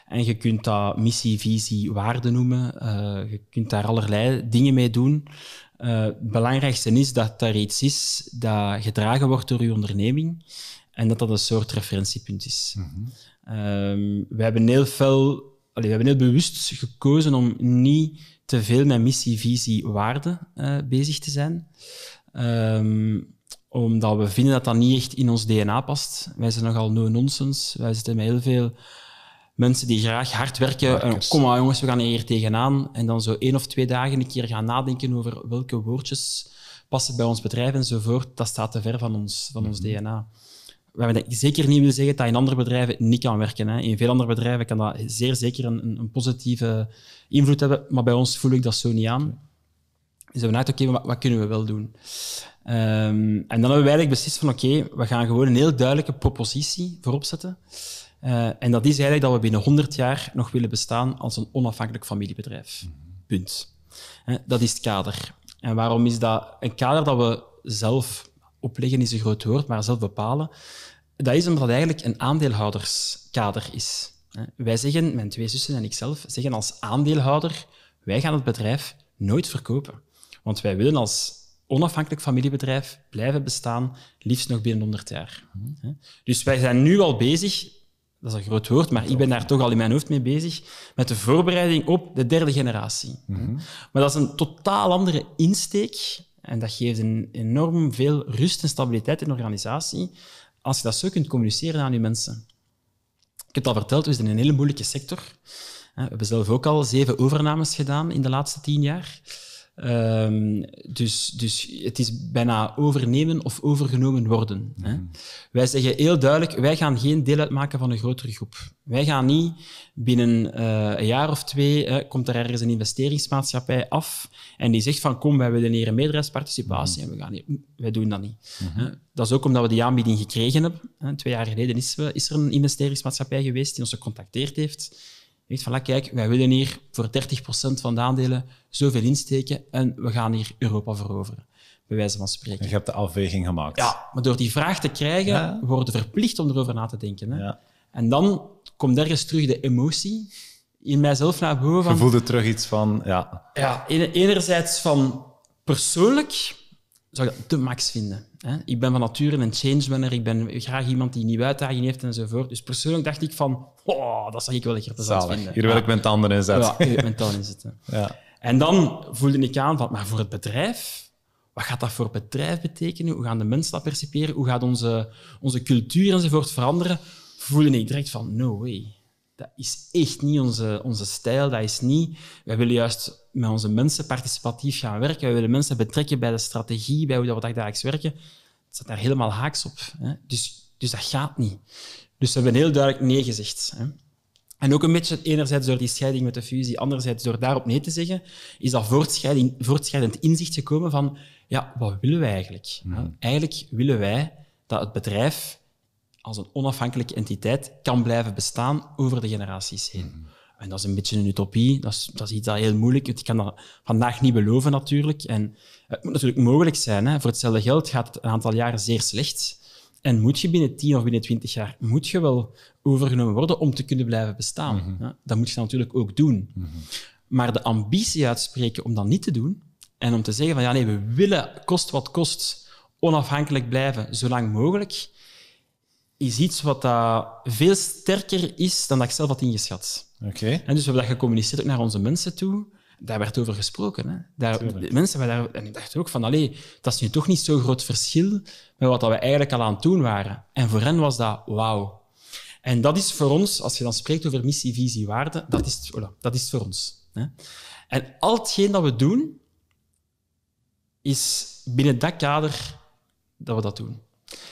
Speaker 2: En je kunt dat missie, visie, waarde noemen. Eh, je kunt daar allerlei dingen mee doen. Eh, het belangrijkste is dat er iets is dat gedragen wordt door je onderneming en dat dat een soort referentiepunt is. Mm we hebben heel veel we hebben heel bewust gekozen om niet te veel met missie, visie, waarde eh, bezig te zijn. Ehm, omdat we vinden dat dat niet echt in ons DNA past. Wij zijn nogal no-nonsense. Wij zitten met heel veel mensen die graag hard werken. kom maar jongens, we gaan hier tegenaan. En dan zo één of twee dagen een keer gaan nadenken over welke woordjes passen bij ons bedrijf enzovoort. Dat staat te ver van ons, van ons mhm. DNA. We ik zeker niet willen zeggen dat in andere bedrijven niet kan werken. Hè. In veel andere bedrijven kan dat zeer zeker een, een positieve invloed hebben, maar bij ons voel ik dat zo niet aan. Dus we hebben oké, okay, wat, wat, kunnen we wel doen? Ehm, en dan hebben we eigenlijk beslist van, oké, we gaan gewoon een heel duidelijke propositie voorop zetten. Eh, en dat is eigenlijk dat we binnen 100 jaar nog willen bestaan als een onafhankelijk familiebedrijf. Punt. dat is het kader. En waarom is dat een kader dat we zelf opleggen, is een groot woord, maar zelf bepalen? Dat is omdat het eigenlijk een aandeelhouderskader is. Wij zeggen, mijn twee zussen en ikzelf, zeggen als aandeelhouder, wij gaan het bedrijf nooit verkopen. Want wij willen als onafhankelijk familiebedrijf blijven bestaan, liefst nog binnen 100 jaar. Dus wij zijn nu al bezig, dat is een groot woord, maar ik ben daar toch al in mijn hoofd mee bezig, met de voorbereiding op de derde generatie. Mhm. Maar dat is een totaal andere insteek en dat geeft een enorm veel rust en stabiliteit in de organisatie als je dat zo kunt communiceren aan je mensen. Ik heb het al verteld, we zijn in een hele moeilijke sector. We hebben zelf ook al zeven overnames gedaan in de laatste tien jaar. Ehm, dus, dus het is bijna overnemen of overgenomen worden. Hè? Mhm. Wij zeggen heel duidelijk, wij gaan geen deel uitmaken van een grotere groep. Wij gaan niet binnen eh, een jaar of twee, hè, komt er ergens een investeringsmaatschappij af en die zegt van kom, wij willen hier een meerderheidsparticipatie mhm. en we gaan hier, wij doen dat niet. Mhm. Dat is ook omdat we die aanbieding gekregen hebben. Twee jaar geleden is, we, eh, is er een investeringsmaatschappij geweest die ons gecontacteerd heeft Echt van, kijk, wij willen hier voor 30% van de aandelen zoveel insteken en we gaan hier Europa veroveren.
Speaker 1: Bij wijze van spreken. je hebt de afweging gemaakt. Ja,
Speaker 2: maar door die vraag te krijgen, ja. worden verplicht om erover na te denken. Hè? Ja. En dan komt ergens terug de emotie in mijzelf naar boven. Van, je voelde terug
Speaker 1: iets van, ja.
Speaker 2: Ja, enerzijds van persoonlijk, zou ik dat te max vinden. Hè? Ik ben van nature een change Ik ben graag iemand die nieuwe uitdagingen heeft enzovoort. Dus persoonlijk dacht ik van, oh, dat zou ik wel lekker te zijn vinden. Hier wil ik mijn tanden in zetten. Ja, hier mijn tanden in zetten. Ja. En dan voelde ik aan van, maar voor het bedrijf, wat gaat dat voor het bedrijf betekenen? Hoe gaan de mensen dat perciperen? Hoe gaat onze, onze cultuur enzovoort veranderen? Voelde ik direct van, no way. Dat is echt niet onze, onze stijl. Dat is niet... Wij willen juist met onze mensen participatief gaan werken. Wij willen mensen betrekken bij de strategie, bij hoe dat we dagelijks werken. Het staat daar helemaal haaks op. Hè? Dus, dus dat gaat niet. Dus we hebben heel duidelijk nee gezegd. Hè? En ook een beetje enerzijds door die scheiding met de fusie, anderzijds door daarop nee te zeggen, is dat voortschrijdend inzicht gekomen van, ja, wat willen wij eigenlijk? Eigenlijk willen wij dat het bedrijf als een onafhankelijke entiteit kan blijven bestaan over de generaties heen. Mhm. En dat is een beetje een utopie, dat is, dat is iets dat heel moeilijk is. Ik kan dat vandaag niet beloven natuurlijk. En het moet natuurlijk mogelijk zijn. Hè. Voor hetzelfde geld gaat het een aantal jaren zeer slecht. En moet je binnen 10 of binnen 20 jaar moet je wel overgenomen worden om te kunnen blijven bestaan. Mhm. dat moet je natuurlijk ook doen. Mhm. Maar de ambitie uitspreken om dat niet te doen en om te zeggen van ja nee, we willen kost wat kost onafhankelijk blijven zolang mogelijk, is iets wat uh, veel sterker is dan dat ik zelf had ingeschat. Oké. En dus we hebben dat gecommuniceerd ook naar onze mensen toe. Daar werd over gesproken. Hè. Daar, mensen daar, en ik dacht ook van, allee, dat is nu toch niet zo'n groot verschil met wat we eigenlijk al aan het doen waren. En voor hen was dat wauw. En dat is voor ons, als je dan spreekt over missie, visie, waarde, dat is, voilà, dat is voor ons. Hè. En al hetgeen dat we doen, is binnen dat kader dat we dat doen.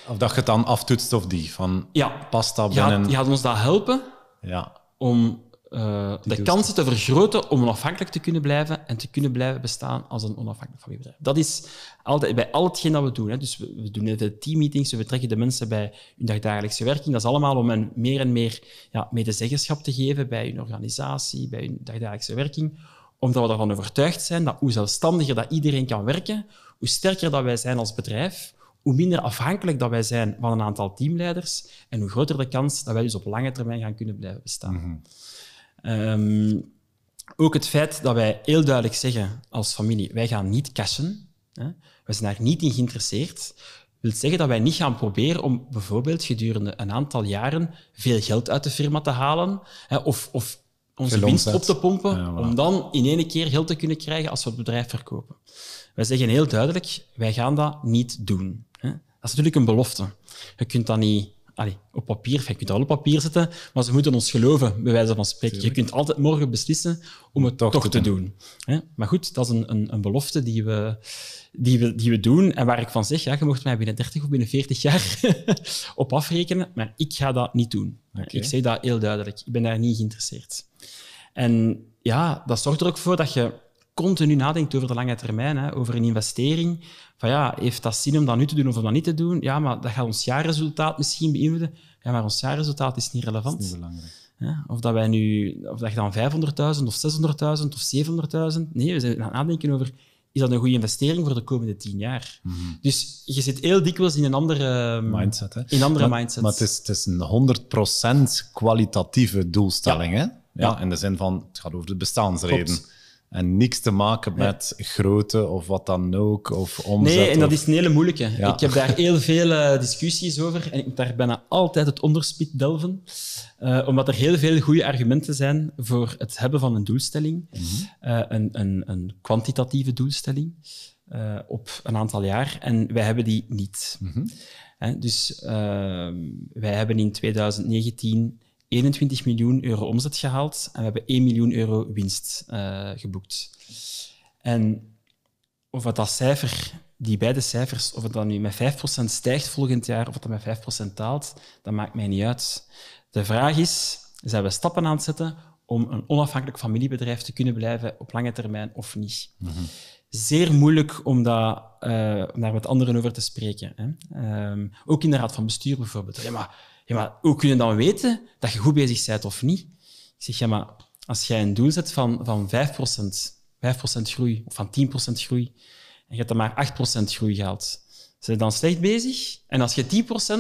Speaker 1: Of dat je het dan aftoetst of die, van ja. past dat binnen... Ja, die gaat ons dat helpen ja.
Speaker 2: om eh, de kansen te vergroten om onafhankelijk te kunnen blijven en te kunnen blijven bestaan als een onafhankelijk familiebedrijf. Dat is altijd bij al hetgeen dat we doen. Hè. Dus we, doen de teammeetings, we betrekken de mensen bij hun dagdagelijkse werking. Dat is allemaal om hen meer en meer ja, medezeggenschap te geven bij hun organisatie, bij hun dagdagelijkse werking. Omdat we ervan overtuigd zijn dat hoe zelfstandiger dat iedereen kan werken, hoe sterker dat wij zijn als bedrijf, hoe minder afhankelijk dat wij zijn van een aantal teamleiders en hoe groter de kans dat wij dus op lange termijn gaan kunnen blijven bestaan. Mhm. Ehm, ook het feit dat wij heel duidelijk zeggen als familie, wij gaan niet cashen. Hè? Wij zijn daar niet in geïnteresseerd. wil zeggen dat wij niet gaan proberen om bijvoorbeeld gedurende een aantal jaren veel geld uit de firma te halen hè, of, of onze winst op te pompen, om dan in één keer geld te kunnen krijgen als we het bedrijf verkopen. Wij zeggen heel duidelijk, wij gaan dat niet doen. Dat is natuurlijk een belofte. Je kunt dat niet op papier, je kunt dat op papier zetten, maar ze moeten ons geloven, bij wijze van spreken. Je kunt altijd morgen beslissen om het toch, te doen. Maar goed, dat is een, een, een belofte die we, die, we, die we doen en waar ik van zeg, ja, je mocht mij binnen 30 of binnen 40 jaar op afrekenen, maar ik ga dat niet doen. Ik zeg dat heel duidelijk. Ik ben daar niet geïnteresseerd. En ja, dat zorgt er ook voor dat je continu nadenkt over de lange termijn, hè, over een investering. Van ja, heeft dat zin om dat nu te doen of om dat niet te doen? Ja, maar dat gaat ons jaarresultaat misschien beïnvloeden. Ja, maar ons jaarresultaat is niet relevant. is belangrijk. of dat wij nu, of dat je dan 500.000 of 600.000 of 700.000. Nee, we zijn aan het nadenken over is dat een goede investering voor de komende tien jaar? Mhm. Dus je zit heel dikwijls in een andere ehm, mindset. Hè? In andere maar, Maar het
Speaker 1: is, het is een 100% kwalitatieve doelstelling. Hè? Ja, In de zin van, het gaat over de bestaansreden. En niks te maken met grootte of wat dan ook, of omzet. Nee, en dat is een hele moeilijke.
Speaker 2: Ik heb daar heel veel eh, discussies over en ik moet daar bijna altijd het onderspit delven. Eh, omdat er heel veel goede argumenten zijn voor het hebben van een doelstelling. Mhm. Eh, een, een, een kwantitatieve doelstelling op een aantal jaar. En wij hebben die niet. Mhm. dus ehm, wij hebben in 2019 21 miljoen euro omzet gehaald en we hebben 1 miljoen euro winst eh, geboekt. En of dat cijfer, die beide cijfers, of het dan nu met 5% stijgt volgend jaar of dat met 5% daalt, dat maakt mij niet uit. De vraag is, zijn we stappen aan het zetten om een onafhankelijk familiebedrijf te kunnen blijven op lange termijn of niet? Mhm. Zeer moeilijk eh, om, daar met anderen over te spreken. Hè? Ehm, ook in de raad van bestuur bijvoorbeeld. Ja, maar ja, maar hoe kun je dan weten dat je goed bezig bent of niet? Ik zeg, ja, maar als jij een doel zet van, van 5%, 5% groei of van 10% groei, en je hebt dan maar 8% groei gehaald, zijn dan slecht bezig. En als je 10%,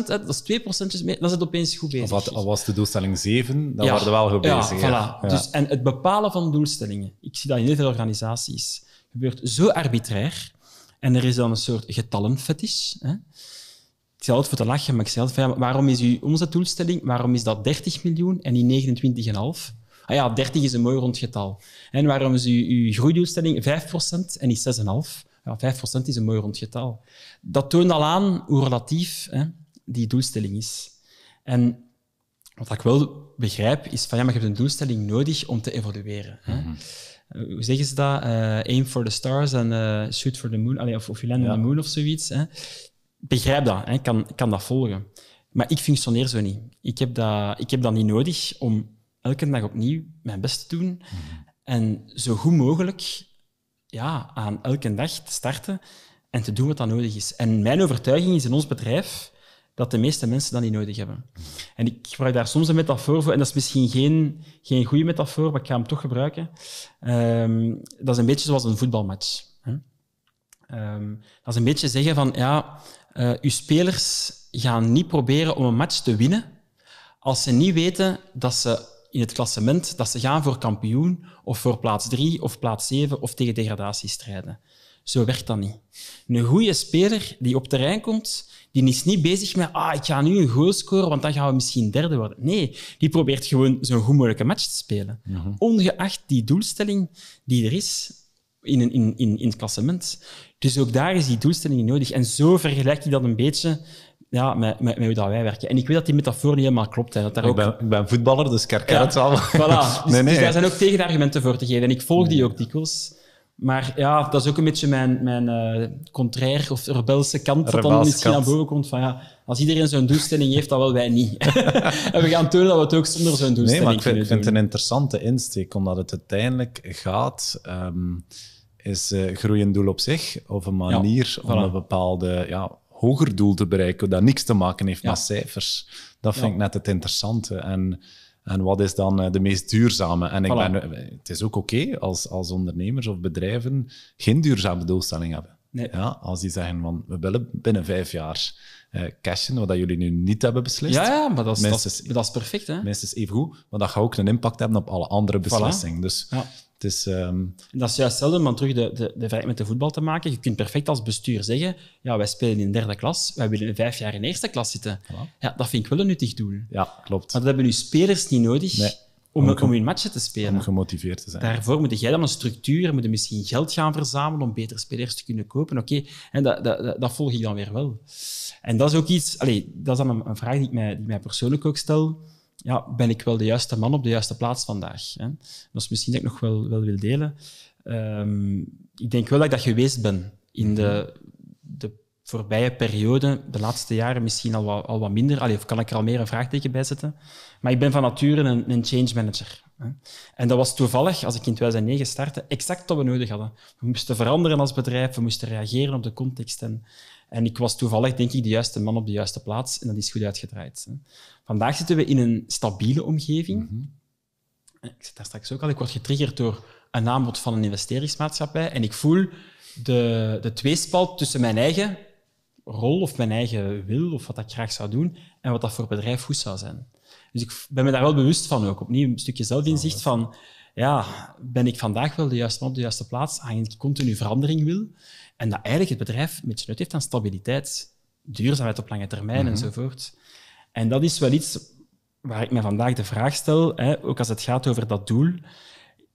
Speaker 2: dat is 2%
Speaker 1: meer, dan zit opeens goed bezig. Of al was de doelstelling 7, dan waren we wel goed bezig. Dus,
Speaker 2: en het bepalen van doelstellingen. Ik zie dat in heel veel organisaties. gebeurt zo arbitrair. En er is dan een soort getallenfetis ik zal voor te lachen, maar ik zei altijd waarom is uw omzetdoelstelling, waarom is dat 30 miljoen en niet 29,5? Ah ja, 30 is een mooi rond getal. En waarom is uw, groeidoelstelling 5% en niet 6,5? Ja, 5% is een mooi rond getal. Dat toont al aan hoe relatief hè, die doelstelling is. En wat ik wel begrijp, is van ja, maar je hebt een doelstelling nodig om te evolueren. Hè? Mhm. Hoe zeggen ze dat? Eh, aim for the stars en eh, shoot for the moon. of, of you land on the moon of zoiets. Hè? begrijp dat, kan, kan dat volgen. Maar ik functioneer zo niet. Ik heb dat, ik heb dat niet nodig om elke dag opnieuw mijn best te doen mhm. en zo goed mogelijk ja, aan elke dag te starten en te doen wat dat nodig is. En mijn overtuiging is in ons bedrijf dat de meeste mensen dat niet nodig hebben. Mhm. En ik gebruik daar soms een metafoor voor, en dat is misschien geen, geen goede metafoor, maar ik ga hem toch gebruiken. Ehm, dat is een beetje zoals een voetbalmatch. Hè? Ehm, dat is een beetje zeggen van, ja, uh, uw spelers gaan niet proberen om een match te winnen als ze niet weten dat ze in het klassement dat ze gaan voor kampioen of voor plaats 3 of plaats 7 of tegen degradatie strijden. Zo werkt dat niet. Een goede speler die op terrein komt, die is niet bezig met ah, ik ga nu een goal scoren, want dan gaan we misschien derde worden. Nee, die probeert gewoon zo'n goed match te spelen. Mhm. Ongeacht die doelstelling die er is in, in, in, in het klassement. Dus ook daar is die doelstelling nodig. En zo vergelijk je dat een beetje ja, met, met, hoe dat wij werken. En ik weet dat die metafoor niet helemaal klopt. Hè, dat daar ik, ook... ben,
Speaker 1: ik ben voetballer, dus ik herken ja. het wel. Voilà. Dus, nee, dus daar zijn
Speaker 2: ook tegenargumenten voor te geven. En ik volg die ook dikwijls. Maar ja, dat is ook een beetje mijn, mijn eh, contraire of rebelse kant. Dat dan misschien naar boven komt van ja, als iedereen zo'n doelstelling heeft, dan wel wij niet. en
Speaker 1: we gaan tonen dat we het ook zonder zo'n doelstelling Nee, maar ik vind, het een interessante insteek, omdat het uiteindelijk gaat... Ehm, is uh, eh, groei een doel op zich of een manier om een bepaalde ja, hoger doel te bereiken dat niks te maken heeft met cijfers. Dat vind ik net het interessante. En, en wat is dan eh, de meest duurzame? En ik ben, eh, het is ook oké als, als ondernemers of bedrijven geen duurzame doelstelling hebben. Ja, als die zeggen van we willen binnen vijf jaar cashen, wat jullie nu niet hebben beslist. Ja, ja maar dat is, minstens, dat, is, dat is perfect. Hè? Minstens even goed, maar dat gaat ook een impact hebben op alle andere beslissingen. Dus ja is, um...
Speaker 2: Dat is juist zelden, om terug de, de, de vrijheid met de voetbal te maken. Je kunt perfect als bestuur zeggen: ja, wij spelen in derde klas, wij willen vijf jaar in eerste klas zitten. Ja, dat vind ik wel een nuttig doel. Ja, klopt. Maar dat hebben nu spelers niet nodig. Om, om, om, hun matchen te spelen. Om gemotiveerd te zijn. Daarvoor moet jij dan een structuur, moet misschien geld gaan verzamelen om betere spelers te kunnen kopen. Oké, en dat, dat, dat, volg ik dan weer wel. En dat is ook iets, allez, dat is dan een, vraag die ik, mij, die ik mij persoonlijk ook stel ja, ben ik wel de juiste man op de juiste plaats vandaag? Hè? Dat is misschien dat ik nog wel, wil delen. Ehm, ik denk wel dat ik dat geweest ben in de, mhm. de voorbije periode, de laatste jaren misschien al wat, al wat minder. Allee, of kan ik er al meer een vraagteken bij zetten? Maar ik ben van nature een, een change manager. Hè? En dat was toevallig, als ik in 2009 startte, exact wat we nodig hadden. We moesten veranderen als bedrijf, we moesten reageren op de context. En en ik was toevallig, denk ik, de juiste man op de juiste plaats en dat is goed uitgedraaid. Vandaag zitten we in een stabiele omgeving. Mhm. Ik zit daar straks ook al. Ik word getriggerd door een aanbod van een investeringsmaatschappij en ik voel de, de tweespalt tussen mijn eigen rol of mijn eigen wil of wat ik graag zou doen en wat dat voor bedrijf goed zou zijn. Dus ik ben me daar wel bewust van ook. Opnieuw een stukje zelfinzicht van ja, ben ik vandaag wel de juiste man op de juiste plaats, aangezien ik continu verandering wil. En dat eigenlijk het bedrijf een beetje nut heeft aan stabiliteit, duurzaamheid op lange termijn mhm. enzovoort. En dat is wel iets waar ik me vandaag de vraag stel, hè, ook als het gaat over dat doel.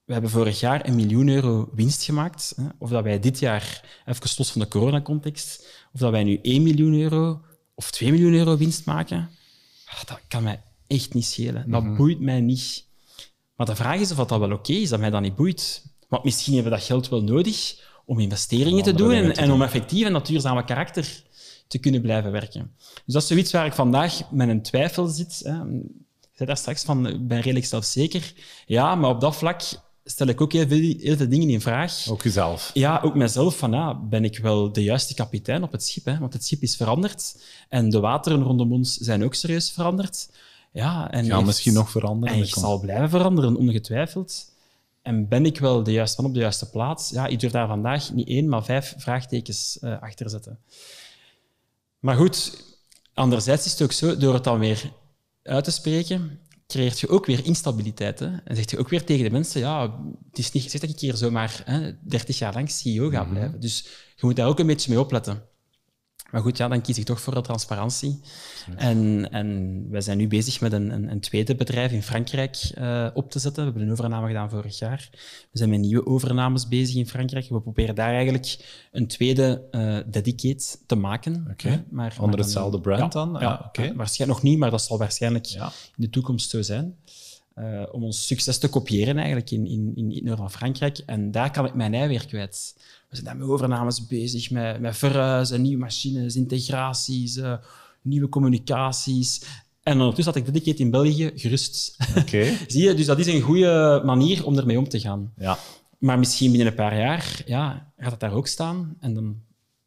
Speaker 2: We hebben vorig jaar een miljoen euro winst gemaakt. Hè, of dat wij dit jaar, even los van de coronacontext, of dat wij nu 1 miljoen euro of 2 miljoen euro winst maken, ah, dat kan mij echt niet schelen. Dat mhm. boeit mij niet. Maar de vraag is of dat wel oké is, dat mij dat niet boeit. Want misschien hebben we dat geld wel nodig om investeringen te doen, en, om effectief en natuurzaam duurzame karakter te kunnen blijven werken. Dus dat is zoiets waar ik vandaag met een twijfel zit. Hè. Ik zei daar straks van, ik ben redelijk zelfzeker. Ja, maar op dat vlak stel ik ook heel veel, heel veel dingen in vraag. Ook jezelf. Ja, ook mezelf. Van, ja, ben ik wel de juiste kapitein op het schip? Hè? Want het schip is veranderd en de wateren rondom ons zijn ook serieus veranderd. Ja, en misschien nog veranderen. En ik zal blijven veranderen, ongetwijfeld. En ben ik wel de juiste man op de juiste plaats? Ja, ik durf daar vandaag niet één, maar vijf vraagtekens uh, achter zetten. Maar goed, anderzijds is het ook zo, door het dan weer uit te spreken, creëert je ook weer instabiliteit. Hè? En zeg je ook weer tegen de mensen, ja, het is niet gezegd dat ik hier zomaar hè, 30 jaar lang CEO ga mhm. blijven. Dus je moet daar ook een beetje mee opletten. Maar goed, ja, dan kies ik toch voor de transparantie. En, en wij zijn nu bezig met een, een, een tweede bedrijf in Frankrijk eh, op te zetten. We hebben een overname gedaan vorig jaar. We zijn met nieuwe overnames bezig in Frankrijk. We proberen daar eigenlijk een tweede uh, dedicate te maken. Maar, Onder hetzelfde brand dan? Ah, ja, waarschijnlijk nog niet, maar dat zal waarschijnlijk in de toekomst zo zijn. Eh, om ons succes te kopiëren eigenlijk in, in, in, Noord-Frankrijk. En daar kan ik mijn ei weer kwijt we zijn daar met overnames bezig, met, met verhuizen, nieuwe machines, integraties, eh, nieuwe communicaties. En ondertussen had ik dit keer in België gerust. Zie je, dus dat is een goede manier om ermee om te gaan. Ja. Maar misschien binnen een paar jaar ja, gaat het daar ook staan en dan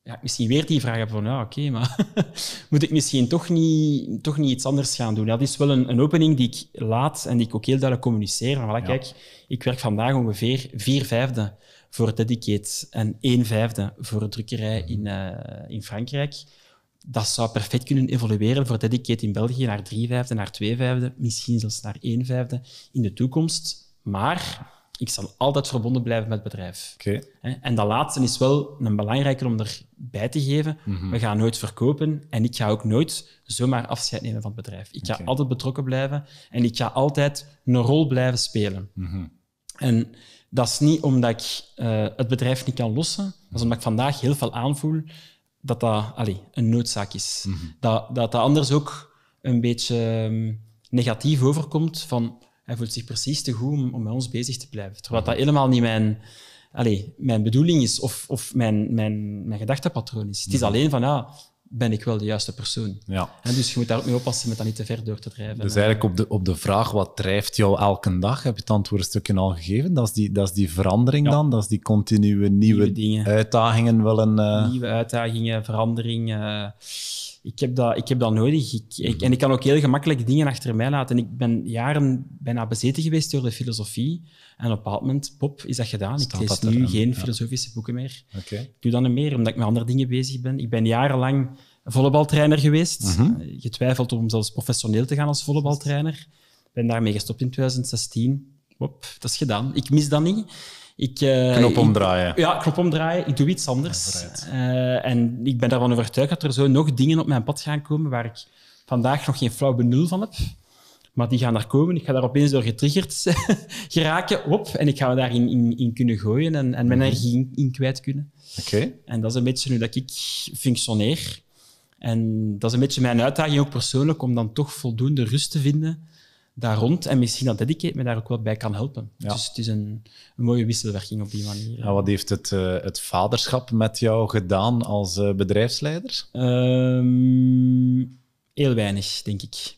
Speaker 2: ja, misschien weer die vraag hebben van, ja, oké, maar moet ik misschien toch niet, toch niet iets anders gaan doen? Dat is wel een, een opening die ik laat en die ik ook heel duidelijk communiceer. Maar Kijk, ik werk vandaag ongeveer vier vijfde voor Dedicate en één vijfde voor drukkerij mhm. in, eh, in Frankrijk. Dat zou perfect kunnen evolueren voor Dedicate in België naar drie vijfde, naar twee vijfde, misschien zelfs naar één vijfde in de toekomst. Maar ik zal altijd verbonden blijven met het bedrijf. En dat laatste is wel een belangrijke om erbij te geven. Mhm. We gaan nooit verkopen en ik ga ook nooit zomaar afscheid nemen van het bedrijf. Ik ga altijd betrokken blijven en ik ga altijd een rol blijven spelen. Mhm. En dat is niet omdat ik eh, het bedrijf niet kan lossen, maar omdat ik vandaag heel veel aanvoel dat dat allez, een noodzaak is. Mhm. dat, dat dat anders ook een beetje ehm, negatief overkomt van hij voelt zich precies te goed om, om met ons bezig te blijven. Terwijl mhm. dat helemaal niet mijn, allez, mijn bedoeling is of, of mijn, mijn, mijn gedachtepatroon is. Het is mhm. alleen van, ja, ben ik wel de juiste persoon? Ja. En dus je moet daar ook mee oppassen met dat niet te ver door te drijven. Dus eigenlijk
Speaker 1: op de, op de vraag, wat drijft jou elke dag, heb je het antwoord een stukje al gegeven. Dat is die, dat is die verandering dan, dat is die continue nieuwe, uitdagingen willen... Uh... Eh, nieuwe
Speaker 2: uitdagingen, verandering... Eh, ik heb dat, ik heb dat nodig. Ik, mhm. en ik kan ook heel gemakkelijk dingen achter mij laten. Ik ben jaren bijna bezeten geweest door de filosofie. En op een moment, pop, is dat gedaan. ik lees nu geen filosofische boeken meer. Ik doe dat niet meer, omdat ik met andere dingen bezig ben. Ik ben jarenlang volleybaltrainer geweest. Mhm. Eh, getwijfeld om zelfs professioneel te gaan als volleybaltrainer. Ben daarmee gestopt in 2016. pop dat is gedaan. Ik mis dat niet. Ik, eh, knop omdraaien. Ik, ja, knop omdraaien. Ik doe iets anders. Eh, en ik ben daarvan overtuigd dat er zo nog dingen op mijn pad gaan komen waar ik vandaag nog geen flauw benul van heb. Maar die gaan daar komen. Ik ga daar opeens door getriggerd geraken. Op, en ik ga me daarin in, kunnen gooien en, en mijn mhm. energie in, kwijt kunnen. Oké. En dat is een beetje nu dat ik functioneer. En dat is een beetje mijn uitdaging ook persoonlijk, om dan toch voldoende rust te vinden daar rond. En misschien dat Dedicate me daar ook wel bij kan helpen. Ja. Dus het is een, een, mooie wisselwerking op die manier.
Speaker 1: wat heeft het, eh, het vaderschap met jou gedaan als eh, bedrijfsleider?
Speaker 2: Ehm, heel weinig, denk ik.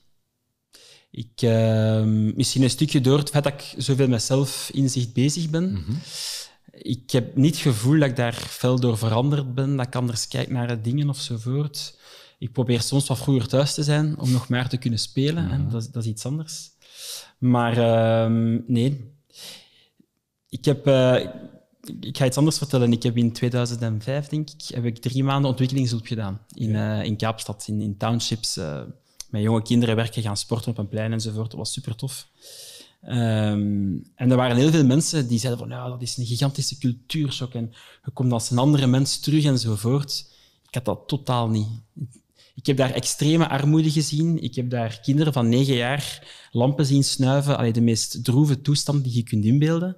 Speaker 2: ik ehm, misschien een stukje door het feit dat ik zoveel met zelfinzicht bezig ben. Mhm. Ik heb niet het gevoel dat ik daar fel door veranderd ben, dat ik anders kijk naar dingen ofzovoort ik probeer soms wat vroeger thuis te zijn om nog meer te kunnen spelen. en mhm. dat, dat, is iets anders. Maar ehm, nee, ik heb. Eh, ik ga iets anders vertellen. Ik heb in 2005, denk ik, heb ik drie maanden ontwikkelingshulp gedaan in, eh, in Kaapstad, in, in townships. Eh, met jonge kinderen werken, gaan sporten op een plein enzovoort. Dat was super tof. Ehm, en er waren heel veel mensen die zeiden van, nou, dat is een gigantische cultuurshock en je komt als een andere mens terug enzovoort. Ik had dat totaal niet. Ik heb daar extreme armoede gezien. Ik heb daar kinderen van negen jaar lampen zien snuiven. Allee, de meest droeve toestand die je kunt inbeelden.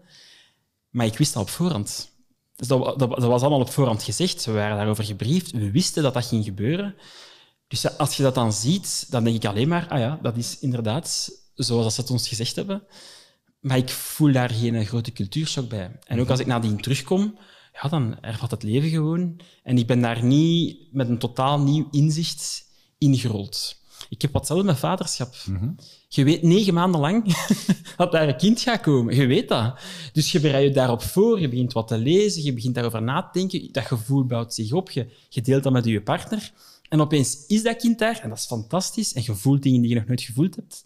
Speaker 2: Maar ik wist dat op voorhand. Dus dat, dat, dat, was allemaal op voorhand gezegd. We waren daarover gebriefd. We wisten dat dat ging gebeuren. Dus als je dat dan ziet, dan denk ik alleen maar, ah ja, dat is inderdaad zoals ze het ons gezegd hebben. Maar ik voel daar geen grote cultuurshock bij. En ook als ik nadien terugkom, ja, dan hervat het leven gewoon. En ik ben daar niet met een totaal nieuw inzicht ingerold. Ik heb wat zelf met vaderschap. Mhm. Je weet negen maanden lang dat daar een kind gaat komen. Je weet dat. Dus je bereidt je daarop voor, je begint wat te lezen, je begint daarover na te denken. Dat gevoel bouwt zich op, je, deelt dat met je partner. En opeens is dat kind daar en dat is fantastisch. En je voelt dingen die je nog nooit gevoeld hebt.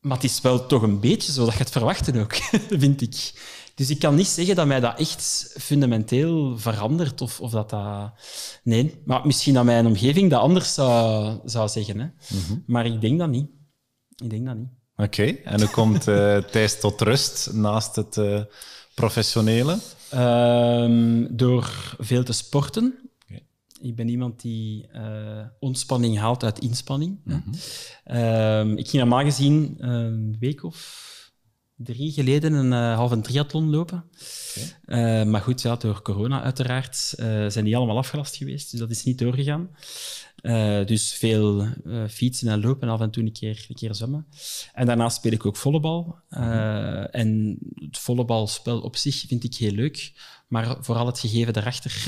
Speaker 2: Maar het is wel toch een beetje zoals je het verwachten ook, vind ik. Dus ik kan niet zeggen dat mij dat echt fundamenteel verandert of, of dat dat... Nee, maar misschien dat mijn omgeving dat anders zou, zou zeggen. Hè. Mhm. Maar ik denk dat niet. Ik denk dat niet.
Speaker 1: Oké, en hoe komt uh, Thijs tot rust naast het eh, professionele?
Speaker 2: Ehm, door veel te sporten. Ik ben iemand die eh, ontspanning haalt uit inspanning. Mhm. Ehm, ik ging normaal gezien een week of drie geleden een half eh, halve triathlon lopen. Eh, maar goed, ja, door corona uiteraard eh, zijn die allemaal afgelast geweest, dus dat is niet doorgegaan. dus veel fietsen en lopen, af en toe een keer, een keer zwemmen. En daarnaast speel ik ook volleybal. Mhm. En het volleybalspel op zich vind ik heel leuk, maar vooral het gegeven daarachter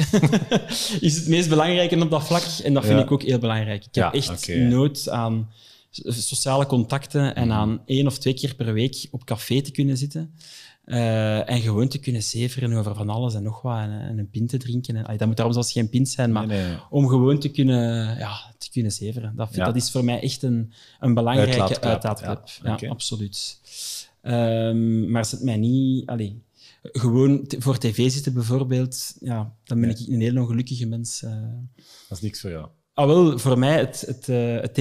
Speaker 2: is het meest belangrijke op dat vlak. En dat vind ik ook heel belangrijk. Ik heb echt nood aan sociale contacten en mhm. aan één of twee keer per week op café te kunnen zitten. Eh, en gewoon te kunnen zeveren over van alles en nog wat. En, eh, een pint te drinken. dat moet daarom zelfs geen pint zijn, maar om gewoon te kunnen, ja, te kunnen zeveren. Dat, dat is voor mij echt een, een belangrijke uitlaatklep. Ja, absoluut. Um, maar zet mij niet... Allee, gewoon voor tv zitten bijvoorbeeld, ja, dan ben ik een heel ongelukkige mens. Eh. Dat is niks voor jou. Ah, wel, voor mij het, het, eh, het,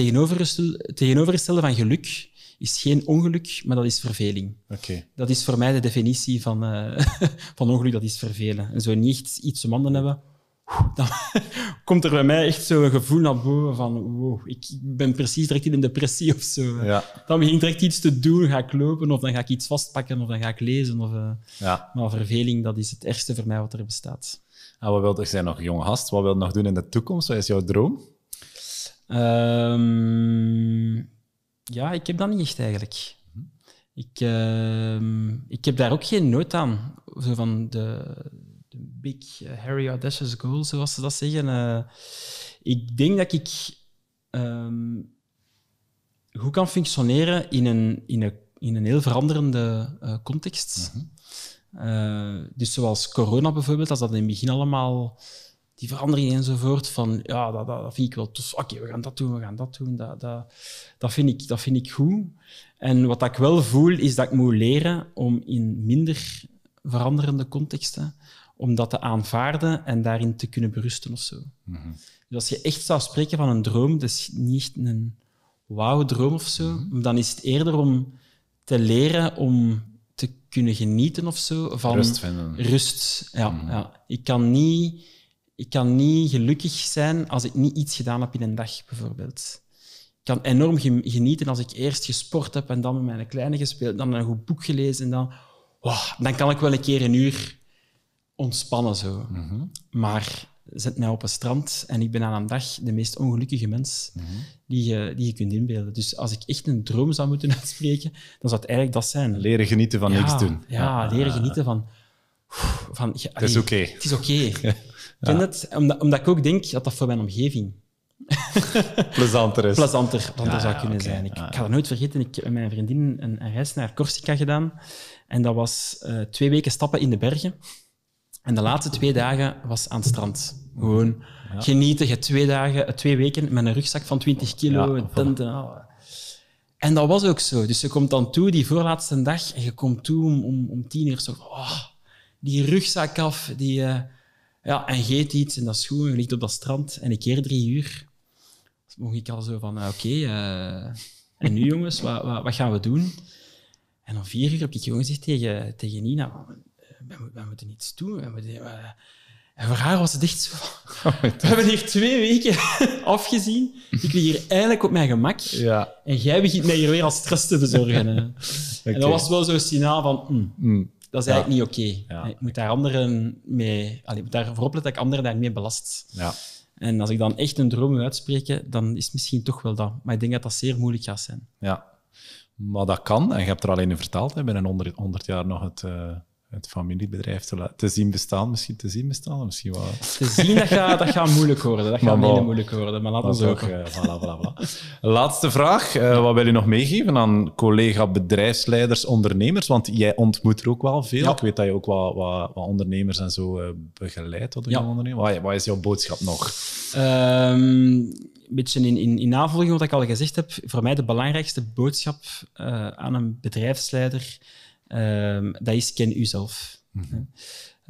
Speaker 2: tegenovergestelde, van geluk is geen ongeluk, maar dat is verveling. Oké. Dat is voor mij de definitie van, eh, van ongeluk, dat is vervelen. En zo niet iets om handen hebben, dan komt er bij mij echt zo'n gevoel naar boven van wow, ik ben precies direct in een depressie of zo. Ja. Dan begin ik direct iets te doen, ga ik lopen of dan ga ik iets vastpakken of dan ga ik lezen. Of, eh. ja. Maar verveling, dat is het ergste voor mij wat er bestaat.
Speaker 1: En wat wilt, je zijn nog jonge gast, wat wil je nog doen in de toekomst? Wat is jouw droom?
Speaker 2: Ehm, ja, ik heb dat niet echt eigenlijk. Ik, ehm, ik heb daar ook geen nood aan. Zo van de, de big uh, eh, Harry audacious goal, zoals ze dat zeggen. Eh, ik denk dat ik ehm, goed kan functioneren in een, in een, in een heel veranderende eh, context. Mhm. Eh, dus zoals corona bijvoorbeeld, als dat in het begin allemaal die veranderingen enzovoort, van ja, dat, dat, vind ik wel tof. Oké, we gaan dat doen, we gaan dat doen. Dat, dat, dat, vind ik, dat vind ik goed. En wat ik wel voel, is dat ik moet leren om in minder veranderende contexten, om dat te aanvaarden en daarin te kunnen berusten of zo. Mhm. Dus als je echt zou spreken van een droom, dus niet een wauw droom of zo, mhm. dan is het eerder om te leren om te kunnen genieten of zo. Van rust vinden. Rust, ja. Mm. ja. Ik, kan niet, ik kan niet gelukkig zijn als ik niet iets gedaan heb in een dag, bijvoorbeeld. Ik kan enorm genieten als ik eerst gesport heb en dan met mijn kleine gespeeld, dan een goed boek gelezen en dan... Oh, dan kan ik wel een keer een uur ontspannen zo. Mhm. Maar zet mij op een strand en ik ben aan een dag de meest ongelukkige mens mhm. die, je, die je kunt inbeelden. Dus als ik echt een droom zou moeten uitspreken, dan zou het eigenlijk dat zijn. Leren genieten van niks doen. Ja, leren genieten van... van het is oké. Het is oké. Omdat, omdat ik ook denk dat dat voor mijn omgeving
Speaker 1: plezanter is. Plezanter zou kunnen zijn. Ik, ga
Speaker 2: dat nooit vergeten. Ik heb met mijn vriendin een, reis naar Corsica gedaan. En dat was eh, twee weken stappen in de bergen. En de laatste twee dagen was aan het strand. Gewoon genieten. Je twee dagen, eh, twee weken met een rugzak van 20 kilo, en ah, En dat was ook zo. Dus je komt dan toe die voorlaatste dag en je komt toe om, om, om tien uur zo. Oh, die rugzak af, die, eh, ja, en geet iets en dat is goed. Je ligt op dat strand en ik keer drie uur. Dus mocht ik al zo van, eh, oké, en nu jongens, wat, wat, wat, gaan we doen? En om vier uur heb ik gewoon gezegd tegen, tegen Nina, we, moeten iets doen. we, eh, en voor haar was het echt zo. Oh we hebben hier twee weken afgezien. Ik wil hier eindelijk op mijn gemak. Ja. En jij begint mij hier weer als stress te bezorgen. En dat was wel zo'n signaal van... Mm, mm. Dat is eigenlijk niet oké. Ik moet daar anderen mee... Allee, ik moet daarvoor opletten dat ik anderen daarmee belast. Ja. En als ik dan echt een droom wil uitspreken, dan is het misschien toch wel dat. Maar ik denk dat dat zeer moeilijk gaat zijn.
Speaker 1: Ja. Maar dat kan. En je hebt er alleen in vertaald. Hè. Binnen 100, jaar nog het... Eh, het familiebedrijf te, te, zien bestaan, misschien te zien bestaan, misschien wel. Te zien, dat gaat,
Speaker 2: moeilijk worden. Dat gaat minder moeilijk worden, maar laten we ook. Eh,
Speaker 1: Laatste vraag. Eh, wat wil je nog meegeven aan collega bedrijfsleiders, ondernemers? Want jij ontmoet er ook wel veel. Ik weet dat je ook wat, wat, wat ondernemers en zo eh, begeleidt. Wat, ja. wat, wat is jouw boodschap nog?
Speaker 2: Ehm, een beetje in, in, in navolging wat ik al gezegd heb. Voor mij de belangrijkste boodschap aan een bedrijfsleider Ehm, dat is ken uzelf. zelf. Mhm.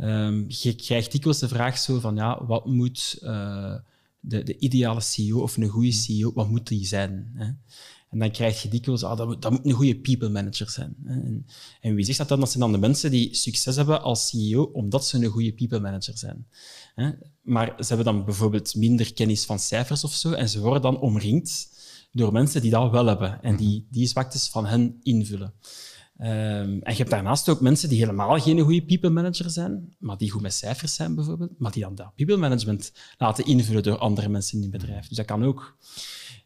Speaker 2: Ehm, je krijgt dikwijls de vraag zo van, ja, wat moet eh, de, de, ideale CEO of een goede mhm. CEO, wat moet die zijn? Hè? En dan krijg je dikwijls, ah, dat, moet, dat moet een goede people manager zijn. En, en, wie zegt dat dan? Dat zijn dan de mensen die succes hebben als CEO omdat ze een goede people manager zijn. Hè? Maar ze hebben dan bijvoorbeeld minder kennis van cijfers of zo en ze worden dan omringd door mensen die dat wel hebben en die mhm. die zwaktes van hen invullen. Ehm, en je hebt daarnaast ook mensen die helemaal geen goede people manager zijn, maar die goed met cijfers zijn bijvoorbeeld, maar die dan dat people management laten invullen door andere mensen in het hmm. bedrijf. Dus dat kan ook.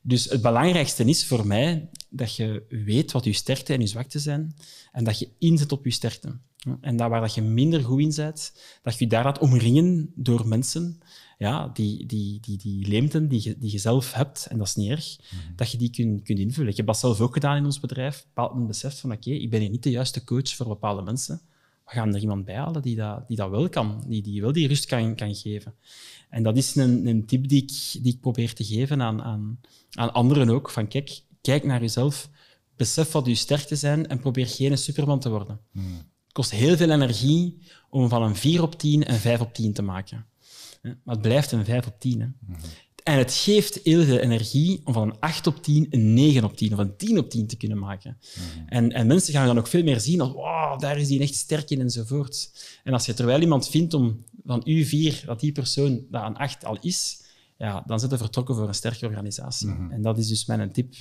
Speaker 2: Dus het belangrijkste is voor mij dat je weet wat je sterkte en je zwakte zijn. En dat je inzet op je sterkte. En dat waar dat je minder goed in bent, dat je daar laat omringen door mensen, ja, die, die, die, die leemten die je, die je zelf hebt, en dat is niet erg, mhm. dat je die kunt kunt invullen. Ik heb dat zelf ook gedaan in ons bedrijf, bepaald men beseft van oké, ik ben hier niet de juiste coach voor bepaalde mensen. We gaan er iemand bij halen die dat, die dat wel kan, die, die wel die rust kan, kan geven. En dat is een, een tip die ik, die ik probeer te geven aan, aan, aan anderen ook, van kijk, kijk naar jezelf besef wat uw sterkte zijn en probeer geen Superman te worden. Hmm. Het kost heel veel energie om van een 4 op 10 een 5 op 10 te maken. Maar het blijft een 5 op 10. Hè. Hmm. En het geeft heel veel energie om van een 8 op 10 een 9 op 10 of een 10 op 10 te kunnen maken. Hmm. En, en, mensen gaan dan ook veel meer zien als wow, daar is hij echt sterk in enzovoort. En als je terwijl iemand vindt om van u 4, dat die persoon dat een 8 al is, ja, dan zitten vertrokken voor een sterke organisatie. Mhm. En dat is dus mijn tip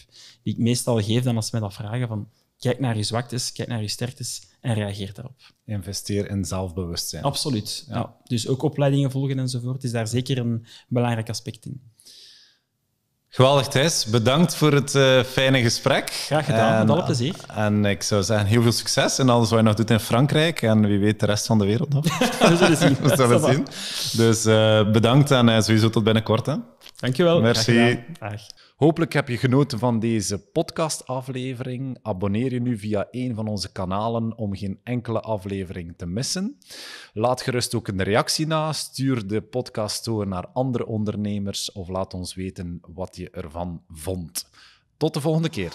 Speaker 2: die ik meestal geef dan als ze mij dat vragen van kijk naar je zwaktes, kijk naar je sterktes en reageer daarop.
Speaker 1: Investeer in zelfbewustzijn.
Speaker 2: Absoluut. ja. Dus ook opleidingen volgen enzovoort is daar zeker een belangrijk aspect in.
Speaker 1: Geweldig Thijs, bedankt voor het eh, fijne gesprek. Graag gedaan, en, met alle plezier. En ik zou zeggen, heel veel succes in alles wat je nog doet in Frankrijk en wie weet de rest van de wereld nog. We zullen zien. zullen zien. Dus eh, bedankt en eh, sowieso tot binnenkort. je Dankjewel. Merci. Graag Hopelijk heb je genoten van deze podcastaflevering. Abonneer je nu via een van onze kanalen om geen enkele aflevering te missen. Laat gerust ook een reactie na. Stuur de podcast door naar andere ondernemers of laat ons weten wat je ervan vond. Tot de volgende keer.